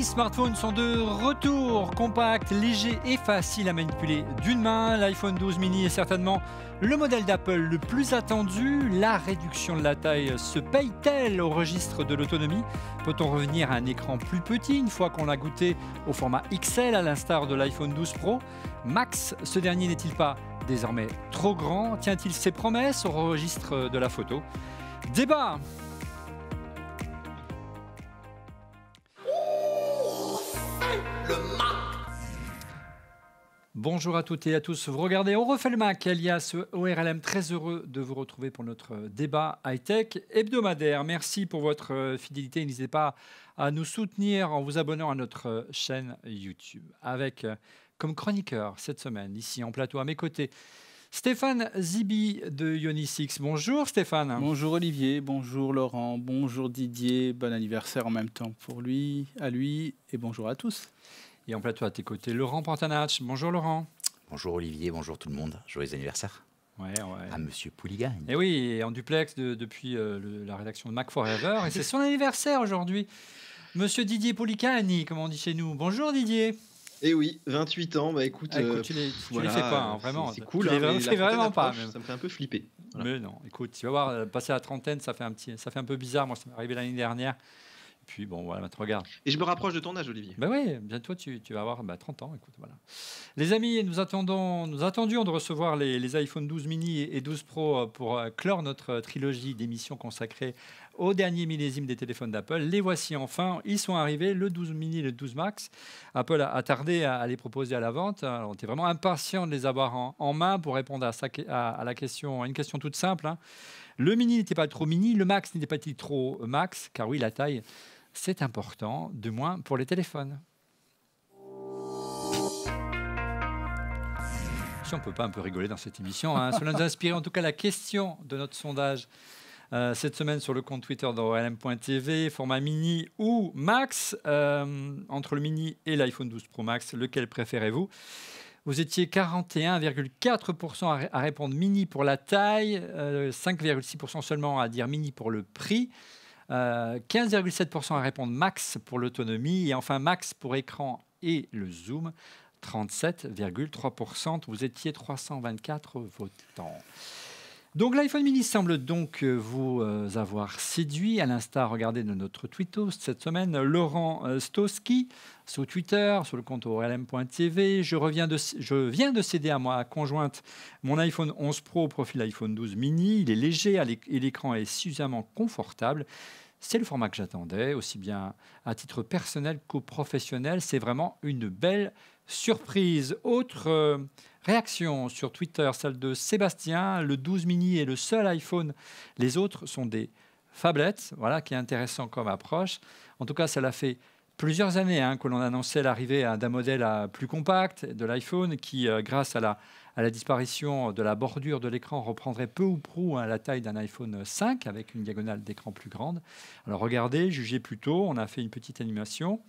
Les smartphones sont de retour, compacts, légers et faciles à manipuler d'une main. L'iPhone 12 mini est certainement le modèle d'Apple le plus attendu. La réduction de la taille se paye-t-elle au registre de l'autonomie Peut-on revenir à un écran plus petit une fois qu'on l'a goûté au format XL à l'instar de l'iPhone 12 Pro Max, ce dernier n'est-il pas désormais trop grand Tient-il ses promesses au registre de la photo Débat Bonjour à toutes et à tous. Vous regardez On refait le Mac, alias ORLM. Très heureux de vous retrouver pour notre débat high-tech hebdomadaire. Merci pour votre euh, fidélité. N'hésitez pas à nous soutenir en vous abonnant à notre euh, chaîne YouTube. Avec euh, comme chroniqueur cette semaine, ici en plateau à mes côtés, Stéphane Zibi de Yoni6, bonjour Stéphane. Bonjour Olivier, bonjour Laurent, bonjour Didier, bon anniversaire en même temps pour lui, à lui et bonjour à tous. Et en plateau à tes côtés, Laurent Pantanach, bonjour Laurent. Bonjour Olivier, bonjour tout le monde, joyeux anniversaire. Ouais, ouais. à Monsieur Pouligagne. Eh et oui, en duplex depuis euh, la rédaction de Mac Forever. et c'est son anniversaire aujourd'hui. Monsieur Didier Pouligagne, comme on dit chez nous. Bonjour Didier. Et eh oui, 28 ans, bah écoute, ah, euh, tu ne fais pas, hein, vraiment. C'est cool, hein, vraiment pas. Ça me fait un peu flipper. Mais non, écoute, tu vas voir, euh, passer à la trentaine, ça fait un petit, ça fait un peu bizarre. Moi, ça m'est arrivé l'année dernière. Et puis bon, voilà, te regarde. Et je me rapproche de ton âge, Olivier. Bah oui, bientôt tu, vas avoir 30 bah, ans, écoute, voilà. Les amis, nous attendons, nous attendions de recevoir les, iPhone 12 mini et 12 Pro euh, pour clore notre trilogie d'émissions consacrées au dernier millésime des téléphones d'Apple. Les voici enfin, ils sont arrivés, le 12 mini, le 12 max. Apple a, tardé à, les proposer à la vente. on était vraiment impatient de les avoir en, main pour répondre à, à, la question, une question toute simple. Hein. Le mini n'était pas trop mini, le max n'était pas trop max, car oui, la taille, c'est important, de moins pour les téléphones. on ne peut pas un peu rigoler dans cette émission. Hein, cela nous a inspiré en tout cas la question de notre sondage euh, cette semaine sur le compte Twitter d'OLM.tv, format mini ou max. Euh, entre le mini et l'iPhone 12 Pro Max, lequel préférez-vous vous étiez 41,4% à répondre mini pour la taille, 5,6% euh, seulement à dire mini pour le prix. 15,7% à répondre max pour l'autonomie et enfin max pour écran et le zoom, 37,3%. Vous étiez 324 votants. Donc l'iPhone mini semble donc euh, vous euh, avoir séduit, à l'instar, regardez de notre host cette semaine, Laurent euh, Stoski, sur Twitter, sur le compte orlm.tv, je, je viens de céder à moi, conjointe mon iPhone 11 Pro au profil iPhone 12 mini, il est léger et l'écran est suffisamment confortable. C'est le format que j'attendais, aussi bien à titre personnel qu'au professionnel. C'est vraiment une belle surprise. Autre Réaction sur Twitter, celle de Sébastien, le 12 mini est le seul iPhone. Les autres sont des phablettes, voilà, qui est intéressant comme approche. En tout cas, ça l'a fait plusieurs années hein, que l'on annonçait l'arrivée d'un modèle plus compact de l'iPhone qui, euh, grâce à la, disparition de la bordure de l'écran, reprendrait peu ou prou hein, la taille d'un iPhone 5 avec une diagonale d'écran plus grande. Alors regardez, jugez plutôt, on a fait une petite animation.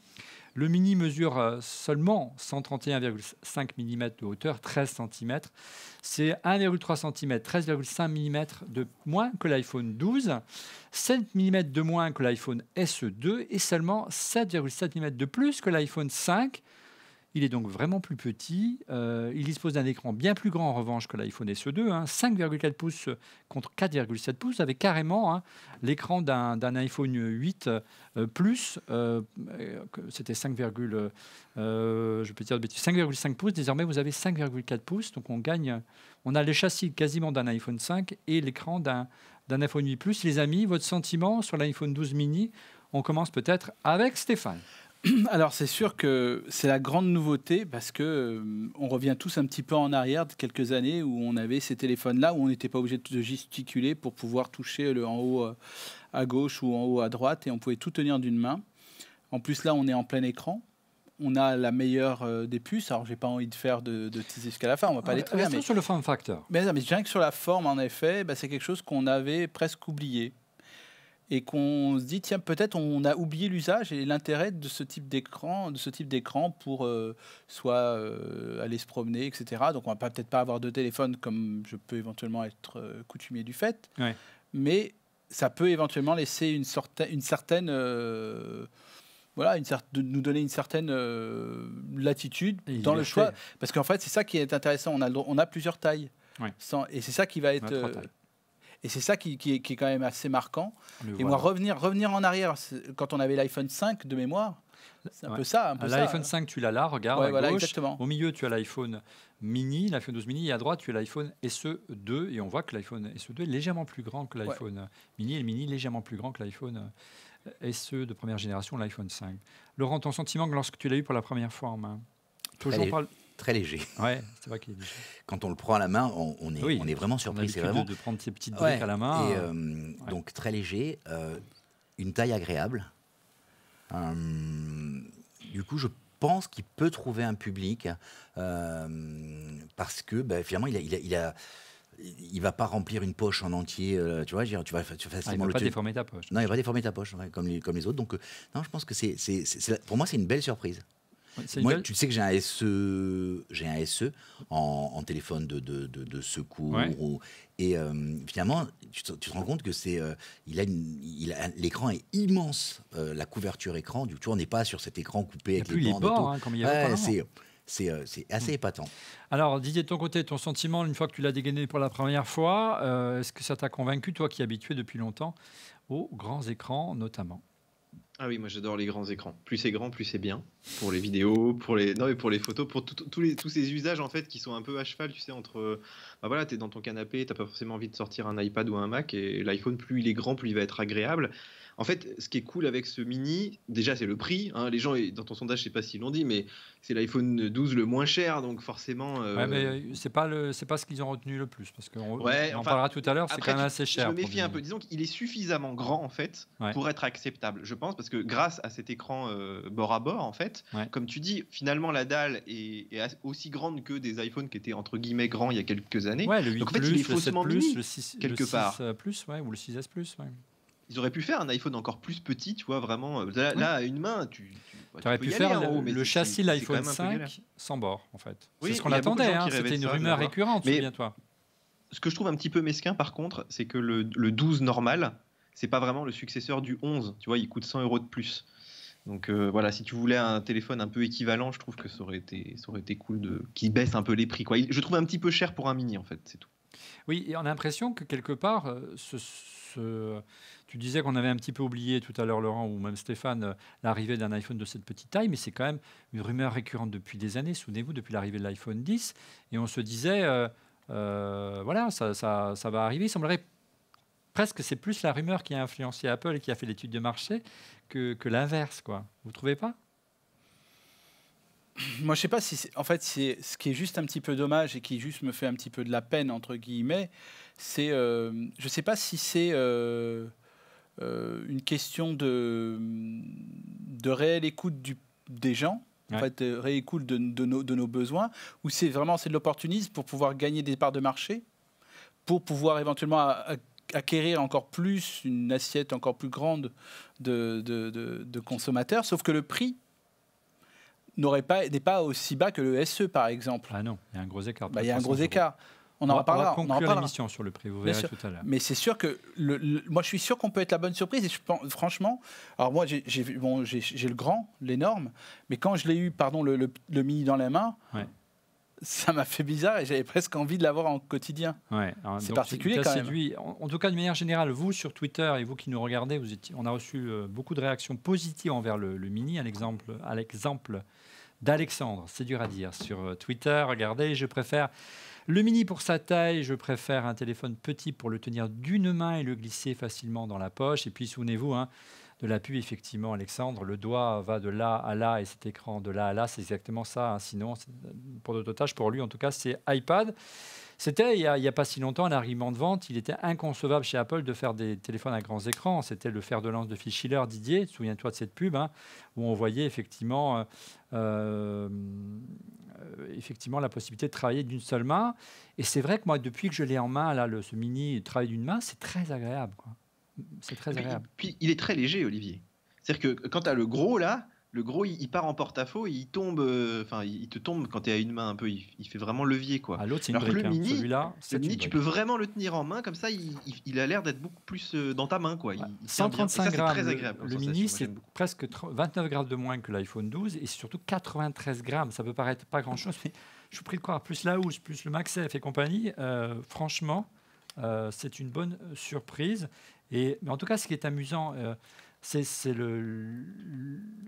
Le mini mesure euh, seulement 131,5 mm de hauteur, 13 cm. C'est 1,3 cm, 13,5 mm de moins que l'iPhone 12, 7 mm de moins que l'iPhone SE2 et seulement 7,7 mm de plus que l'iPhone 5 il est donc vraiment plus petit. Euh, il dispose d'un écran bien plus grand en revanche que l'iPhone SE2, 5,4 hein. pouces contre 4,7 pouces, avec carrément hein, l'écran d'un iPhone 8 euh, plus, euh, c'était 5, je peux dire 5,5 pouces. Désormais, vous avez 5,4 pouces, donc on gagne. On a les châssis quasiment d'un iPhone 5 et l'écran d'un iPhone 8 plus. Les amis, votre sentiment sur l'iPhone 12 mini on commence peut-être avec Stéphane. Alors c'est sûr que c'est la grande nouveauté parce que euh, on revient tous un petit peu en arrière de quelques années où on avait ces téléphones-là où on n'était pas obligé de gesticuler pour pouvoir toucher le en haut euh, à gauche ou en haut à droite et on pouvait tout tenir d'une main. En plus là on est en plein écran, on a la meilleure euh, des puces. Alors, j'ai pas envie de faire de, de jusqu'à la fin. On va pas aller très bien. Mais sur le form factor. Mais, je que sur la forme, en effet, bah, c'est quelque chose qu'on avait presque oublié et qu'on se dit tiens peut-être on a oublié l'usage et l'intérêt de ce type d'écran de ce type d'écran pour euh, soit euh, aller se promener etc donc on va peut-être pas avoir de téléphone comme je peux éventuellement être euh, coutumier du fait mais ça peut éventuellement laisser une, une certaine voilà, une de nous donner une certaine latitude dans le choix. Parce qu'en fait, c'est ça qui est intéressant. On a, on a plusieurs tailles. et c'est ça qui va être et c'est ça qui, est quand même assez marquant. et moi, revenir, revenir en arrière, quand on avait l'iPhone 5 de mémoire, c'est un peu ah, ça. L'iPhone 5, tu l'as là, regarde à gauche. Au milieu, tu as l'iPhone mini, l'iPhone 12 mini, et à droite, tu as l'iPhone SE 2, et on voit que l'iPhone SE 2 est légèrement plus grand que l'iPhone mini, et le mini légèrement plus grand que l'iPhone euh, SE de première génération, l'iPhone 5. Laurent, ton sentiment lorsque tu l'as eu pour la première fois en main Toujours par, très léger. Ouais, c'est vrai qu'il est Quand on le prend à la main, on, est, on est vraiment surpris. C'est vraiment de, de, prendre ces petites boules à la main. Euh, euh, donc très léger, euh, une taille agréable. du coup, je pense qu'il peut trouver un public parce que bah, finalement, il a, il va pas remplir une poche en entier, tu vois, tu vas, ah, facilement il va pas déformer ta poche. Non, il va déformer ta poche, comme, les, comme les autres. Donc, non, je pense que c'est, pour moi, c'est une belle surprise. Moi, tu sais que j'ai un SE, j'ai un SE en, téléphone de, secours. et euh, finalement, tu te, rends compte que c'est, euh, il a, l'écran est immense. Euh, la couverture écran, du coup, on n'est pas sur cet écran coupé avec les bandes. Hein, c'est, c'est assez hmm. épatant. Alors, Didier, de ton côté, ton sentiment, une fois que tu l'as dégainé pour la première fois, est-ce que ça t'a convaincu, toi qui es habitué depuis longtemps aux grands écrans notamment ah oui, moi j'adore les grands écrans. Plus c'est grand, plus c'est bien. Pour les vidéos, pour les, non, mais pour les photos, pour tous les, tous ces usages en fait qui sont un peu à cheval, tu sais, entre bah voilà, tu es dans ton canapé, tu pas forcément envie de sortir un iPad ou un Mac, et l'iPhone, plus il est grand, plus il va être agréable. En fait, ce qui est cool avec ce mini, déjà c'est le prix. Hein. les gens, dans ton sondage, je sais pas s'ils l'ont dit, mais c'est l'iPhone 12 le moins cher, donc forcément. Euh, ouais, mais euh, c'est pas c'est pas ce qu'ils ont retenu le plus, parce qu'on on en parlera tout à l'heure. C'est quand même assez cher. Je me méfie un peu. Disons qu'il est suffisamment grand en fait pour être acceptable, je pense, parce que grâce à cet écran euh, bord à bord, en fait, comme tu dis, finalement la dalle est, est, aussi grande que des iPhones qui étaient entre guillemets grands il y a quelques années Ouais, le 8 en fait, il est faussement plus, le 6, quelque part. Euh, plus, ou le 6S Plus. Ils auraient pu faire un iPhone encore plus petit, tu vois, vraiment. Euh, là, à une main, tu. tu bah, aurais pu faire hein, mais le, châssis l'iPhone 5 sans bord, en fait. c'est ce qu'on attendait, hein, c'était une rumeur récurrente, souviens-toi. Ce que je trouve un petit peu mesquin, par contre, c'est que le, le 12 normal, c'est pas vraiment le successeur du 11. Tu vois, il coûte 100 euros de plus. Donc euh, voilà, si tu voulais un téléphone un peu équivalent, je trouve que ça aurait été, ça aurait été cool de qu'il baisse un peu les prix. Quoi. Je trouve un petit peu cher pour un mini en fait, c'est tout. Oui, et on a l'impression que quelque part, euh, ce, tu disais qu'on avait un petit peu oublié tout à l'heure, Laurent, ou même Stéphane, euh, l'arrivée d'un iPhone de cette petite taille, mais c'est quand même une rumeur récurrente depuis des années, souvenez-vous, depuis l'arrivée de l'iPhone 10, et on se disait, voilà, ça, va arriver, il semblerait presque c'est plus la rumeur qui a influencé Apple et qui a fait l'étude de marché que, l'inverse, quoi. Vous trouvez pas moi, je sais pas si, en fait, c'est ce qui est juste un petit peu dommage et qui juste me fait un petit peu de la peine entre guillemets. C'est, Je euh, je sais pas si c'est euh, euh, une question de de réelle écoute des gens, en fait, de, nos, de nos besoins, ou c'est vraiment c'est de l'opportunisme pour pouvoir gagner des parts de marché, pour pouvoir éventuellement acquérir encore plus, une assiette encore plus grande de, de, consommateurs, sauf que le prix n'aurait pas n'est pas aussi bas que le SE par exemple. Ah non, il y a un gros écart. Bah, il y a un gros écart. On, en reparlera. On va conclure l'émission sur le prix, vous verrez tout à l'heure. Mais c'est sûr que le, moi je suis sûr qu'on peut être la bonne surprise. Et je pense, franchement, alors moi j'ai bon, le grand, l'énorme, mais quand je l'ai eu, pardon, le, le, mini dans la main, ça m'a fait bizarre et j'avais presque envie de l'avoir en quotidien. c'est particulier quand même. En, tout cas, de manière générale, vous sur Twitter et vous qui nous regardez, vous on a reçu euh, beaucoup de réactions positives envers le, Mini, à l'exemple, à l'exemple d'Alexandre, c'est dur à dire, sur euh, Twitter. Regardez, je préfère le Mini pour sa taille, je préfère un téléphone petit pour le tenir d'une main et le glisser facilement dans la poche. Et puis, souvenez-vous, hein, de la pub, effectivement, Alexandre. Le doigt va de là à là et cet écran de là à là, c'est exactement ça. Hein. Sinon, pour tâches, pour lui en tout cas, c'est iPad. C'était il n'y a, pas si longtemps un argument de vente. Il était inconcevable chez Apple de faire des téléphones à grands écrans. C'était le fer de lance de Phil Schiller, Didier. Souviens-toi de cette pub hein, où on voyait effectivement, euh, euh, effectivement la possibilité de travailler d'une seule main. Et c'est vrai que moi, depuis que je l'ai en main, là, le, ce mini travail d'une main, c'est très agréable. C'est très agréable. Puis, il est très léger, Olivier. C'est-à-dire que quand tu as le gros là, le gros il, part en porte-à-faux, il tombe, euh, enfin il te tombe quand es à une main un peu, il, fait vraiment levier quoi. Ah, l'autre c'est une le hein. mini, là tu peux vraiment le tenir en main comme ça, il, a l'air d'être beaucoup plus euh, dans ta main quoi. 135 grammes, le, mini c'est presque 29 grammes de moins que l'iPhone 12 et surtout 93 grammes, ça peut paraître pas grand chose mais je vous prie de croire plus la housse, plus le MaxF et compagnie, euh, franchement c'est une bonne surprise mais en tout cas, ce qui est amusant, euh, c'est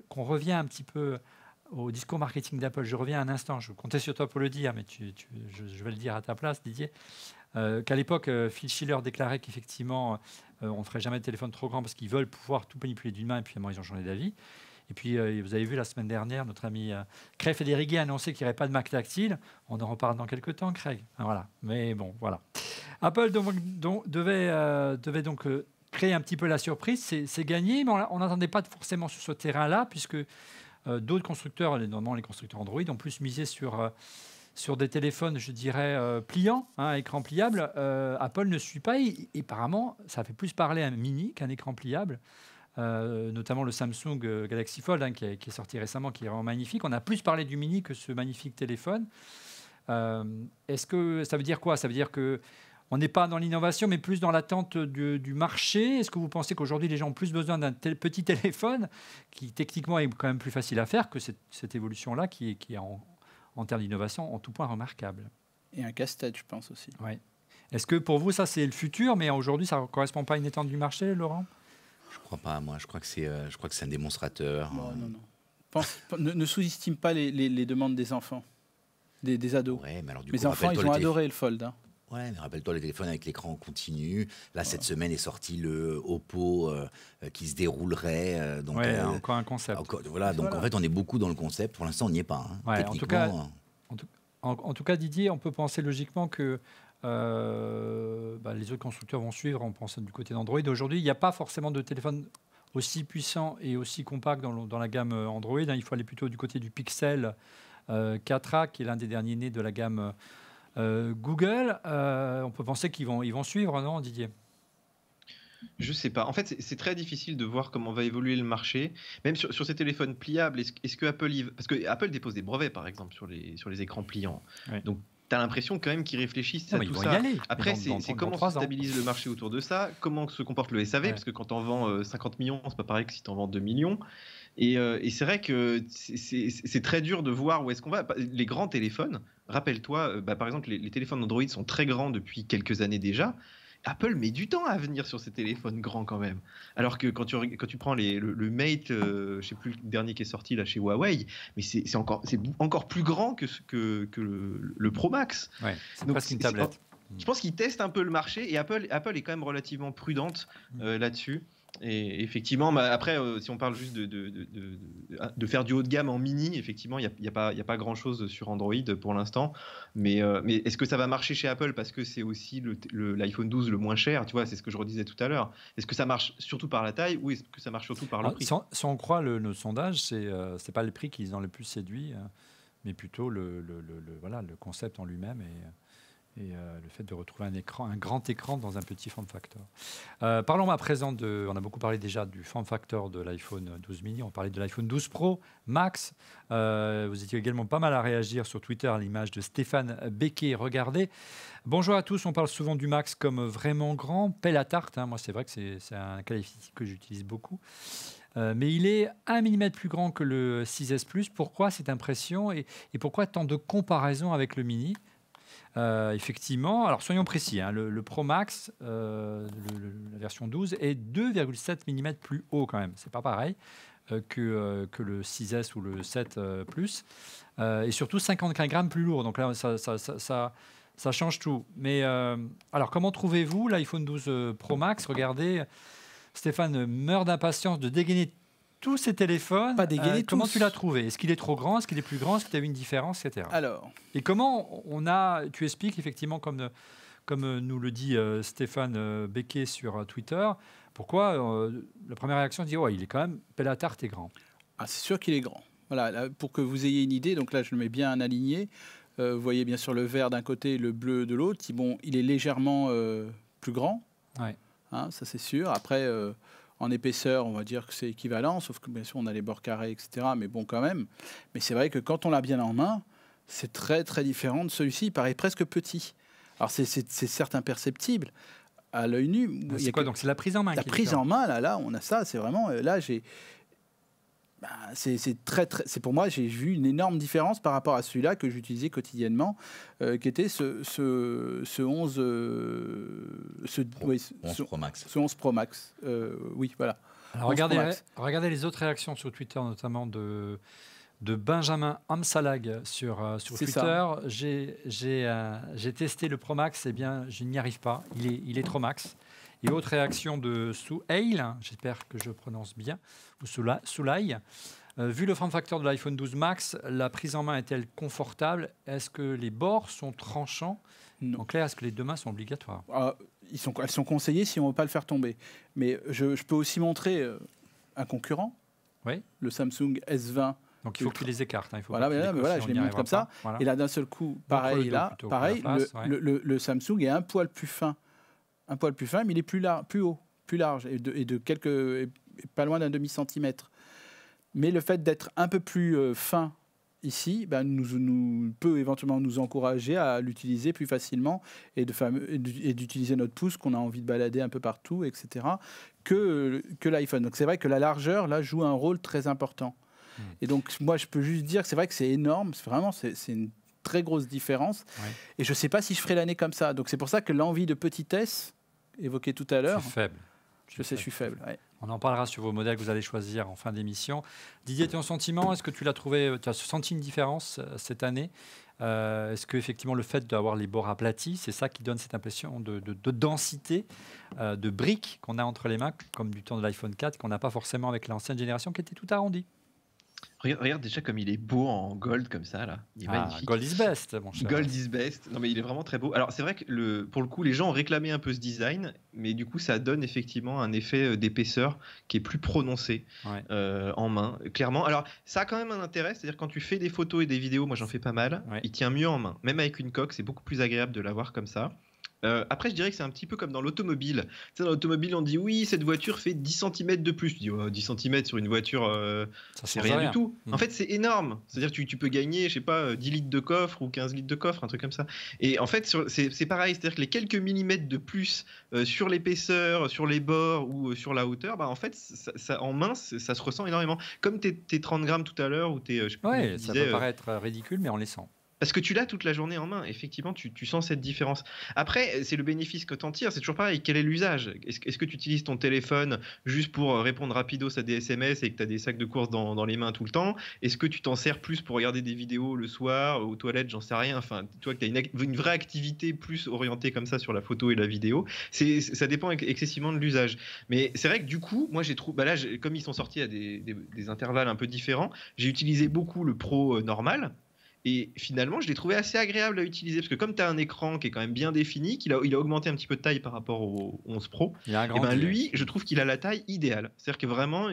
qu'on revient un petit peu au discours marketing d'Apple. Je reviens un instant, je comptais sur toi pour le dire, mais je, vais le dire à ta place, Didier. Euh, qu'à l'époque, euh, Phil Schiller déclarait qu'effectivement, on ne ferait jamais de téléphone trop grand parce qu'ils veulent pouvoir tout manipuler d'une main, et puis à ils ont changé d'avis. Et puis, vous avez vu la semaine dernière, notre ami Craig Federighi a annoncé qu'il n'y aurait pas de Mac tactile. On en reparle dans quelques temps, Craig. Hein, voilà. Mais bon, voilà. Apple devait, devait donc créer un petit peu la surprise, c'est gagné, mais on n'attendait pas forcément sur ce terrain-là, puisque euh, d'autres constructeurs, notamment les constructeurs Android, ont plus misé sur, euh, sur des téléphones, je dirais, euh, pliants, hein, écran pliable. Apple ne suit pas, et, apparemment, ça fait plus parler un mini qu'un écran pliable. notamment le Samsung Galaxy Fold hein, qui, est, qui, est, sorti récemment, qui est vraiment magnifique. On a plus parlé du mini que ce magnifique téléphone. Est-ce que ça veut dire quoi Ça veut dire que on n'est pas dans l'innovation, mais plus dans l'attente du, marché. Est-ce que vous pensez qu'aujourd'hui, les gens ont plus besoin d'un tel petit téléphone, qui techniquement est quand même plus facile à faire que cette, évolution-là, qui, est en, termes d'innovation en tout point remarquable Et un casse-tête, je pense aussi. Est-ce que pour vous, ça, c'est le futur, mais aujourd'hui, ça ne correspond pas à une étendue du marché, Laurent Je ne crois pas, moi. Je crois que c'est euh, un démonstrateur. Non, hein. non, non. ne, sous-estime pas les, demandes des enfants. Des, ados. Ouais, Mes enfants, ils ont adoré le Fold. Hein. Ouais, mais rappelle-toi le téléphone avec l'écran continu. Là, cette semaine est sorti le Oppo euh, qui se déroulerait. Euh, donc, euh, encore un concept. voilà, donc en fait, on est beaucoup dans le concept. Pour l'instant, on n'y est pas. techniquement. Hein, en, tout cas, hein. en, cas, Didier, on peut penser logiquement que bah, les autres constructeurs vont suivre. On pense du côté d'Android. Aujourd'hui, il n'y a pas forcément de téléphone aussi puissant et aussi compact dans, la gamme Android. Hein. Il faut aller plutôt du côté du Pixel 4A, qui est l'un des derniers nés de la gamme euh, Google, euh, on peut penser qu'ils vont, ils vont suivre, non, Didier je sais pas. En fait, c'est très difficile de voir comment va évoluer le marché. Même sur, ces téléphones pliables, est-ce que Apple. Parce que Apple dépose des brevets, par exemple, sur les, sur les écrans pliants. Donc, tu as l'impression quand même qu'ils réfléchissent à tout ça. Après, c'est comment se stabilise le marché autour de ça, comment se comporte le SAV, parce que quand on vend 50 millions, c'est pas pareil que si tu en vends 2 millions. Euh, et c'est vrai que c'est très dur de voir où est-ce qu'on va. Bah, les grands téléphones, rappelle-toi, euh, bah, par exemple, les, téléphones Android sont très grands depuis quelques années déjà. Apple met du temps à venir sur ces téléphones grands quand même. Alors que quand tu, prends le, Mate, euh, je ne sais plus le dernier qui est sorti là chez Huawei, mais c'est encore, plus grand que, le, Pro Max. c'est une tablette. Je pense qu'ils testent un peu le marché et Apple, est quand même relativement prudente mm. euh, là-dessus. Et effectivement, bah, après, euh, si on parle juste de, de, faire du haut de gamme en mini, effectivement, il n'y a, pas, grand-chose sur Android pour l'instant. Euh, mais, est-ce que ça va marcher chez Apple parce que c'est aussi l'iPhone 12 le moins cher Tu vois, c'est ce que je redisais tout à l'heure. Est-ce que ça marche surtout par la taille ou est-ce que ça marche surtout par le ah, prix si on, croit le, sondages, sondage, c'est n'est euh, pas le prix qui les a le plus séduit, mais plutôt le, voilà, le concept en lui-même. Et et euh, le fait de retrouver un écran, un grand écran dans un petit form factor. Euh, parlons à présent de, on a beaucoup parlé déjà du form factor de l'iPhone 12 mini, on parlait de l'iPhone 12 Pro Max. Euh, vous étiez également pas mal à réagir sur Twitter à l'image de Stéphane Becquet. Regardez. Bonjour à tous, on parle souvent du Max comme vraiment grand, pelle à tarte. Hein. Moi, c'est vrai que c'est un qualificatif que j'utilise beaucoup. mais il est un millimètre plus grand que le 6S Plus. Pourquoi cette impression et, et pourquoi tant de comparaisons avec le mini euh, effectivement, alors soyons précis, hein, le, Pro Max, euh, la version 12, est 2,7 mm plus haut quand même. C'est pas pareil. Euh, que, que, le 6S ou le 7 Plus, et surtout 55 grammes plus lourd. Donc là, ça, change tout. Mais alors, comment trouvez-vous l'iPhone 12 Pro Max Regardez, Stéphane meurt d'impatience de dégainer tous ces téléphones, pas euh, comment tu l'as trouvé Est-ce qu'il est trop grand Est-ce qu'il est plus grand Est-ce que tu as eu une différence etc. Alors. Et comment on a. Tu expliques effectivement, comme, comme nous le dit euh, Stéphane euh, Becquet sur Twitter, pourquoi la première réaction dit Ouais, il est quand même tarte est grand. Ah, c'est sûr qu'il est grand. Voilà, pour que vous ayez une idée, donc là je le mets bien en aligné. vous voyez bien sûr le vert d'un côté et le bleu de l'autre. Bon, il est légèrement plus grand. Ouais. Hein, ça c'est sûr. Après, en épaisseur, on va dire que c'est équivalent, sauf que bien sûr on a les bords carrés, etc. Mais bon, quand même. Mais c'est vrai que quand on l'a bien en main, c'est très très différent de celui-ci. Il paraît presque petit. Alors c'est certes imperceptible à l'œil nu. C'est quoi donc C'est la prise en main. La prise en main, là, là, on a ça. C'est vraiment euh, là, j'ai bah, c'est très, c'est pour moi j'ai vu une énorme différence par rapport à celui-là que j'utilisais quotidiennement, euh, qui était ce, ce 11, euh, Pro, Max. Ce Pro Max. Euh, oui, voilà. regardez, les autres réactions sur Twitter, notamment de, Benjamin Amsalag sur, sur Twitter. J'ai testé le Pro Max, et eh bien je n'y arrive pas. il est trop max. Et autre réaction de Souhail, j'espère que je prononce bien, ou Soulaï. Euh, vu le form factor de l'iPhone 12 Max, la prise en main est-elle confortable Est-ce que les bords sont tranchants non. En est-ce que les deux mains sont obligatoires ah, Elles sont conseillées si on ne veut pas le faire tomber. Mais je, peux aussi montrer euh, un concurrent, oui. le Samsung S20 donc il faut qu'il les écarte. Hein, voilà, je les montre comme ça. Et là, d'un seul coup, pareil, là, pareil, le, Samsung est un poil plus fin un poil plus fin, mais il est plus, large, plus haut, plus large, et de, et de quelques, pas loin d'un demi-centimètre. Mais le fait d'être un peu plus euh, fin ici ben, nous, nous, peut éventuellement nous encourager à l'utiliser plus facilement et d'utiliser notre pouce qu'on a envie de balader un peu partout, etc., que, que l'iPhone. Donc c'est vrai que la largeur, là, joue un rôle très important. Hmm. Et donc moi, je peux juste dire que c'est vrai que c'est énorme, c'est vraiment c'est une très grosse différence. Et je ne sais pas si je ferai l'année comme ça. Donc c'est pour ça que l'envie de petitesse évoquée tout à l'heure. faible. Je sais, je suis faible. On en parlera sur vos modèles que vous allez choisir en fin d'émission. Didier, ton sentiment, est-ce que tu l'as trouvé, euh, tu as senti une différence euh, cette année euh, Est-ce que effectivement le fait d'avoir les bords aplatis, c'est ça qui donne cette impression de, densité, de briques qu'on a entre les mains, comme du temps de l'iPhone 4, qu'on n'a pas forcément avec l'ancienne génération qui était tout arrondie Regarde, déjà comme il est beau en gold comme ça là. Il est ah, magnifique. Gold is best, mon cher. Gold is best. Non mais il est vraiment très beau. Alors c'est vrai que pour le coup, les gens ont réclamé un peu ce design, mais du coup ça donne effectivement un effet euh, d'épaisseur qui est plus prononcé euh, en main, clairement. Alors ça a quand même un intérêt, c'est-à-dire quand tu fais des photos et des vidéos, moi j'en fais pas mal, il tient mieux en main. Même avec une coque, c'est beaucoup plus agréable de l'avoir comme ça. Euh, après, je dirais que c'est un petit peu comme dans l'automobile. Tu dans l'automobile, on dit oui, cette voiture fait 10 cm de plus. Tu dis 10 cm sur une voiture, euh, c'est rien, du tout. En mm. fait, c'est énorme. C'est-à-dire que tu, peux gagner, je sais pas, 10 euh, litres de coffre ou 15 litres de coffre, un truc comme ça. Et en fait, c'est pareil. C'est-à-dire que les quelques millimètres de plus euh, sur l'épaisseur, sur les bords ou sur la hauteur, bah, en fait, ça, en mince, ça se ressent énormément. Comme tes, 30 grammes tout à l'heure, ou tes. Je ouais, ça peut paraître ridicule, mais on les sent. Parce que tu l'as toute la journée en main, effectivement, tu, sens cette différence. Après, c'est le bénéfice que tu en tires, c'est toujours pareil, quel est l'usage Est-ce que tu utilises ton téléphone juste pour euh, répondre rapido à des SMS et que tu as des sacs de courses dans, les mains tout le temps Est-ce que tu t'en sers plus pour regarder des vidéos le soir, aux toilettes, j'en sais rien Enfin, toi, que tu as une, vraie activité plus orientée comme ça sur la photo et la vidéo, ça dépend excessivement de l'usage. Mais c'est vrai que du coup, moi j'ai trouvé, bah là, comme ils sont sortis à des, des intervalles un peu différents, j'ai utilisé beaucoup le pro euh, normal et finalement, je l'ai trouvé assez agréable à utiliser parce que comme tu as un écran qui est quand même bien défini, qu'il a, il a augmenté un petit peu de taille par rapport au 11 Pro, et eh ben lui, je trouve qu'il a la taille idéale. C'est-à-dire que vraiment,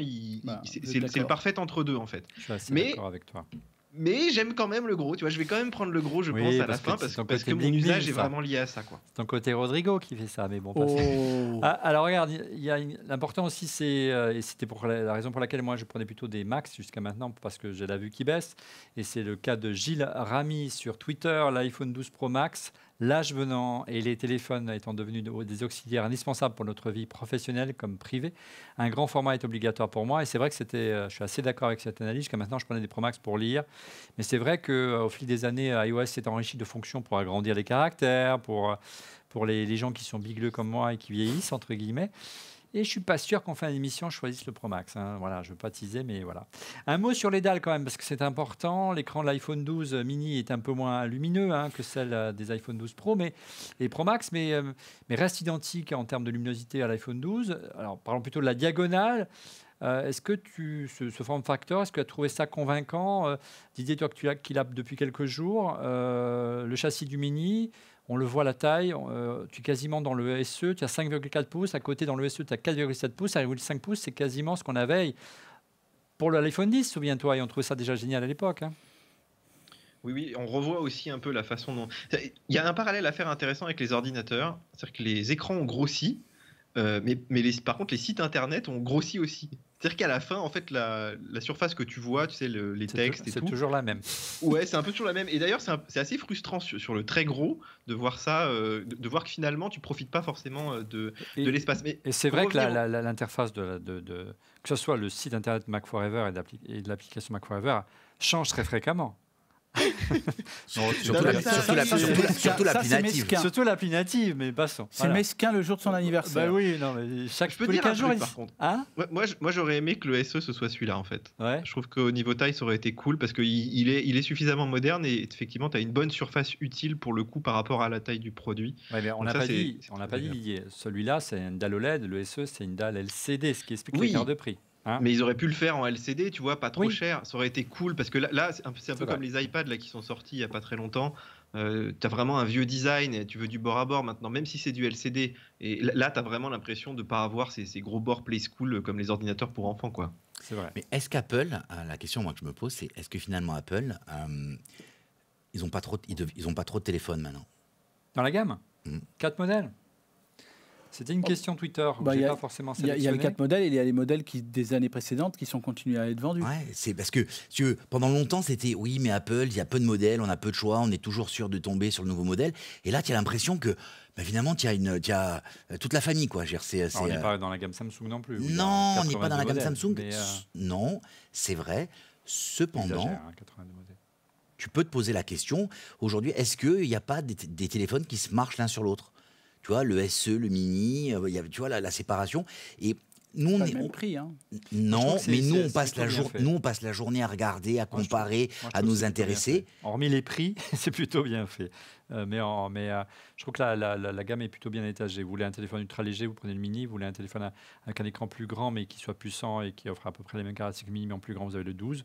bah, c'est, le parfait entre deux en fait. Je suis assez d'accord avec toi. Mais j'aime quand même le gros, tu vois, je vais quand même prendre le gros, je pense, à la fin, parce, que, mon usage est vraiment lié à ça. quoi. C'est ton côté Rodrigo qui fait ça, mais bon. Oh. Ah, alors regarde, l'important aussi, c'est, euh, et c'était pour la, raison pour laquelle moi je prenais plutôt des max jusqu'à maintenant, parce que j'ai la vue qui baisse, et c'est le cas de Gilles Rami sur Twitter, l'iPhone 12 Pro Max L'âge venant et les téléphones étant devenus des auxiliaires indispensables pour notre vie professionnelle comme privée, un grand format est obligatoire pour moi. Et c'est vrai que c'était, euh, je suis assez d'accord avec cette analyse, que maintenant je prenais des Promax pour lire. Mais c'est vrai qu'au euh, fil des années, euh, iOS s'est enrichi de fonctions pour agrandir les caractères, pour, pour les, les gens qui sont bigleux comme moi et qui vieillissent, entre guillemets. Et je suis pas sûr qu'en fin d'émission, je choisisse le Pro Max. Hein. Voilà, je veux pas teaser, mais voilà. Un mot sur les dalles quand même, parce que c'est important. L'écran de l'iPhone 12 mini est un peu moins lumineux hein, que celle euh, des iPhone 12 Pro mais, les Pro Max, mais, euh, mais reste identique en termes de luminosité à l'iPhone 12. Alors, parlons plutôt de la diagonale. Euh, est-ce que tu, ce, ce form factor, est-ce que tu as trouvé ça convaincant euh, Didier, toi, que tu as, depuis quelques jours, le châssis du Mini, on le voit la taille, euh, tu es quasiment dans le SE, tu as 5,4 pouces, à côté dans le SE, tu as 4,7 pouces, à 5 pouces, c'est quasiment ce qu'on avait pour l'iPhone 10, souviens-toi, et on trouvait ça déjà génial à l'époque. Hein. Oui, oui, on revoit aussi un peu la façon dont. Il y a un parallèle à faire intéressant avec les ordinateurs, c'est-à-dire que les écrans ont grossi, euh, mais, par contre, les sites internet ont grossi aussi. C'est-à-dire qu'à la fin, en fait, la, surface que tu vois, tu sais, les textes et C'est toujours la même. Ouais, c'est un peu toujours la même. Et d'ailleurs, c'est assez frustrant sur, le très gros de voir ça, euh, de, voir que finalement, tu profites pas forcément euh, de, l'espace. Et c'est vrai que l'interface, de, que ce soit le site internet Mac Forever et de l'application Mac Forever, change très fréquemment surtout, la, surtout, mais passons. C'est mesquin le jour de son anniversaire. Bah oui, non, mais chaque, je peux par contre. moi, moi, j'aurais aimé que le SE ce soit celui-là, en fait. Je trouve qu'au niveau taille, ça aurait été cool parce qu'il il est, il est suffisamment moderne et effectivement, tu as une bonne surface utile pour le coup par rapport à la taille du produit. on n'a pas, dit, on pas dit, celui-là, c'est une dalle OLED, le SE, c'est une dalle LCD, ce qui explique oui. de prix. Ah. mais ils auraient pu le faire en LCD, tu vois, pas trop cher. Ça aurait été cool parce que là, c'est un, peu comme les iPads là, qui sont sortis il n'y a pas très longtemps. Euh, tu as vraiment un vieux design et tu veux du bord à bord maintenant, même si c'est du LCD. Et là, tu as vraiment l'impression de ne pas avoir ces, gros bords Play School euh, comme les ordinateurs pour enfants, quoi. C'est vrai. Mais est-ce qu'Apple, ah, la question moi que je me pose, c'est est-ce que finalement Apple, euh, ils n'ont pas, trop, ils, ont pas trop de téléphones maintenant Dans la gamme hmm. Quatre modèles c'était une oh. question Twitter. Bah, il y a, pas forcément Il y, a quatre modèles et il y a les modèles qui, des années précédentes qui sont continués à être vendus. Ouais, c'est parce que pendant longtemps, c'était oui, mais Apple, il y a peu de modèles, on a peu de choix, on est toujours sûr de tomber sur le nouveau modèle. Et là, tu as l'impression que bah, finalement, tu as, euh, toute la famille. Quoi. on n'est euh, pas dans la gamme Samsung non plus. Non, on n'est pas dans la gamme Samsung. Euh, non, c'est vrai. Cependant. Hein, tu peux te poser la question aujourd'hui, est-ce qu'il n'y a pas des, téléphones qui se marchent l'un sur l'autre tu vois, le SE, le mini, euh, il y a tu vois, la, séparation. Et nous on est même on... prix, hein. non mais nous on passe la jour... nous on passe la journée à regarder à comparer à nous intéresser hormis les prix c'est plutôt bien fait euh, mais en... mais euh, je trouve que la, gamme est plutôt bien étagée vous voulez un téléphone ultra léger vous prenez le mini vous voulez un téléphone avec un écran plus grand mais qui soit puissant et qui offre à peu près les mêmes caractéristiques que mini mais en plus grand vous avez le 12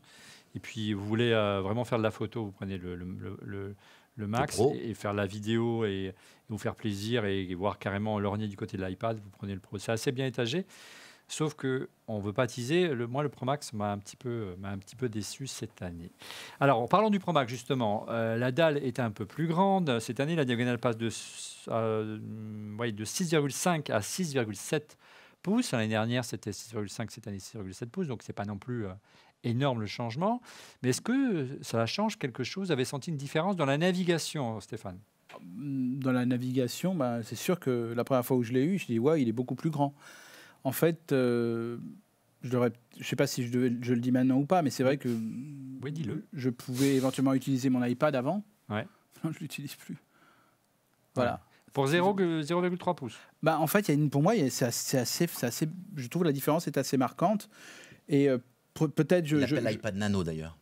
et puis vous voulez vraiment faire de la photo vous prenez le, le, le, le max et, faire la vidéo et, vous faire plaisir et, voir carrément l'ornier du côté de l'iPad, vous prenez le Pro. C'est assez bien étagé. Sauf que on veut pas teaser. Le, moi, le Pro Max m'a un petit peu m'a un petit peu déçu cette année. Alors, en parlant du Pro Max justement, euh, la dalle est un peu plus grande cette année. La diagonale passe de euh, mm, ouais, de 6,5 à 6,7 pouces. L'année dernière, c'était 6,5. Cette année, 6,7 pouces. Donc, c'est pas non plus euh, énorme le changement, mais est-ce que ça change quelque chose Vous avez senti une différence dans la navigation, Stéphane Dans la navigation, bah, c'est sûr que la première fois où je l'ai eu, je dis ouais, il est beaucoup plus grand. En fait, euh, je ne sais pas si je, je, le dis maintenant ou pas, mais c'est vrai que oui, dis-le. je pouvais éventuellement utiliser mon iPad avant. Ouais. Non, je l'utilise plus. Voilà. Pour 0,3 pouces. Bah, en fait, y a une, pour moi, c'est assez, c'est assez, je trouve la différence est assez marquante. Et euh, peut-être je. Il l'iPad Nano d'ailleurs.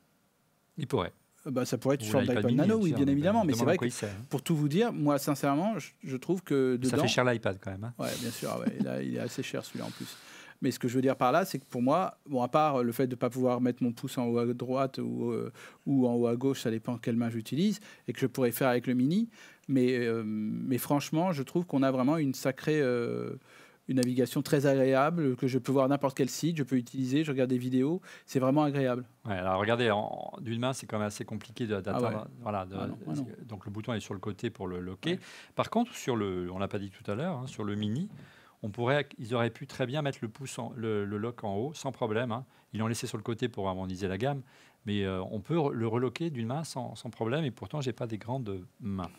Il pourrait. Euh, bah, ça pourrait être une forme d'iPad Nano, oui, hein, bien évidemment. Mais c'est vrai que, pour tout vous dire, moi, sincèrement, je, trouve que. Dedans, ça fait cher l'iPad quand même. Hein. Oui, bien sûr. Ah il est assez cher celui-là en plus. Mais ce que je veux dire par là, c'est que pour moi, bon, à part le fait de ne pas pouvoir mettre mon pouce en haut à droite ou, euh, ou en haut à gauche, ça dépend quelle main j'utilise, et que je pourrais faire avec le mini, mais, euh, mais franchement, je trouve qu'on a vraiment une sacrée une navigation très agréable que je peux voir n'importe quel site, je peux utiliser, je regarde des vidéos, c'est vraiment agréable. Ouais, alors regardez, d'une main c'est quand même assez compliqué d'atteindre. Ah ah ah donc le bouton est sur le côté pour le loquer. Par contre, sur le, on l'a pas dit tout à l'heure, hein, sur le mini, on pourrait, ils auraient pu très bien mettre le pouce, en, le, lock en haut sans problème. Hein. Ils l'ont laissé sur le côté pour harmoniser la gamme, mais euh, on peut le reloquer d'une main sans, sans problème. Et pourtant, j'ai pas des grandes mains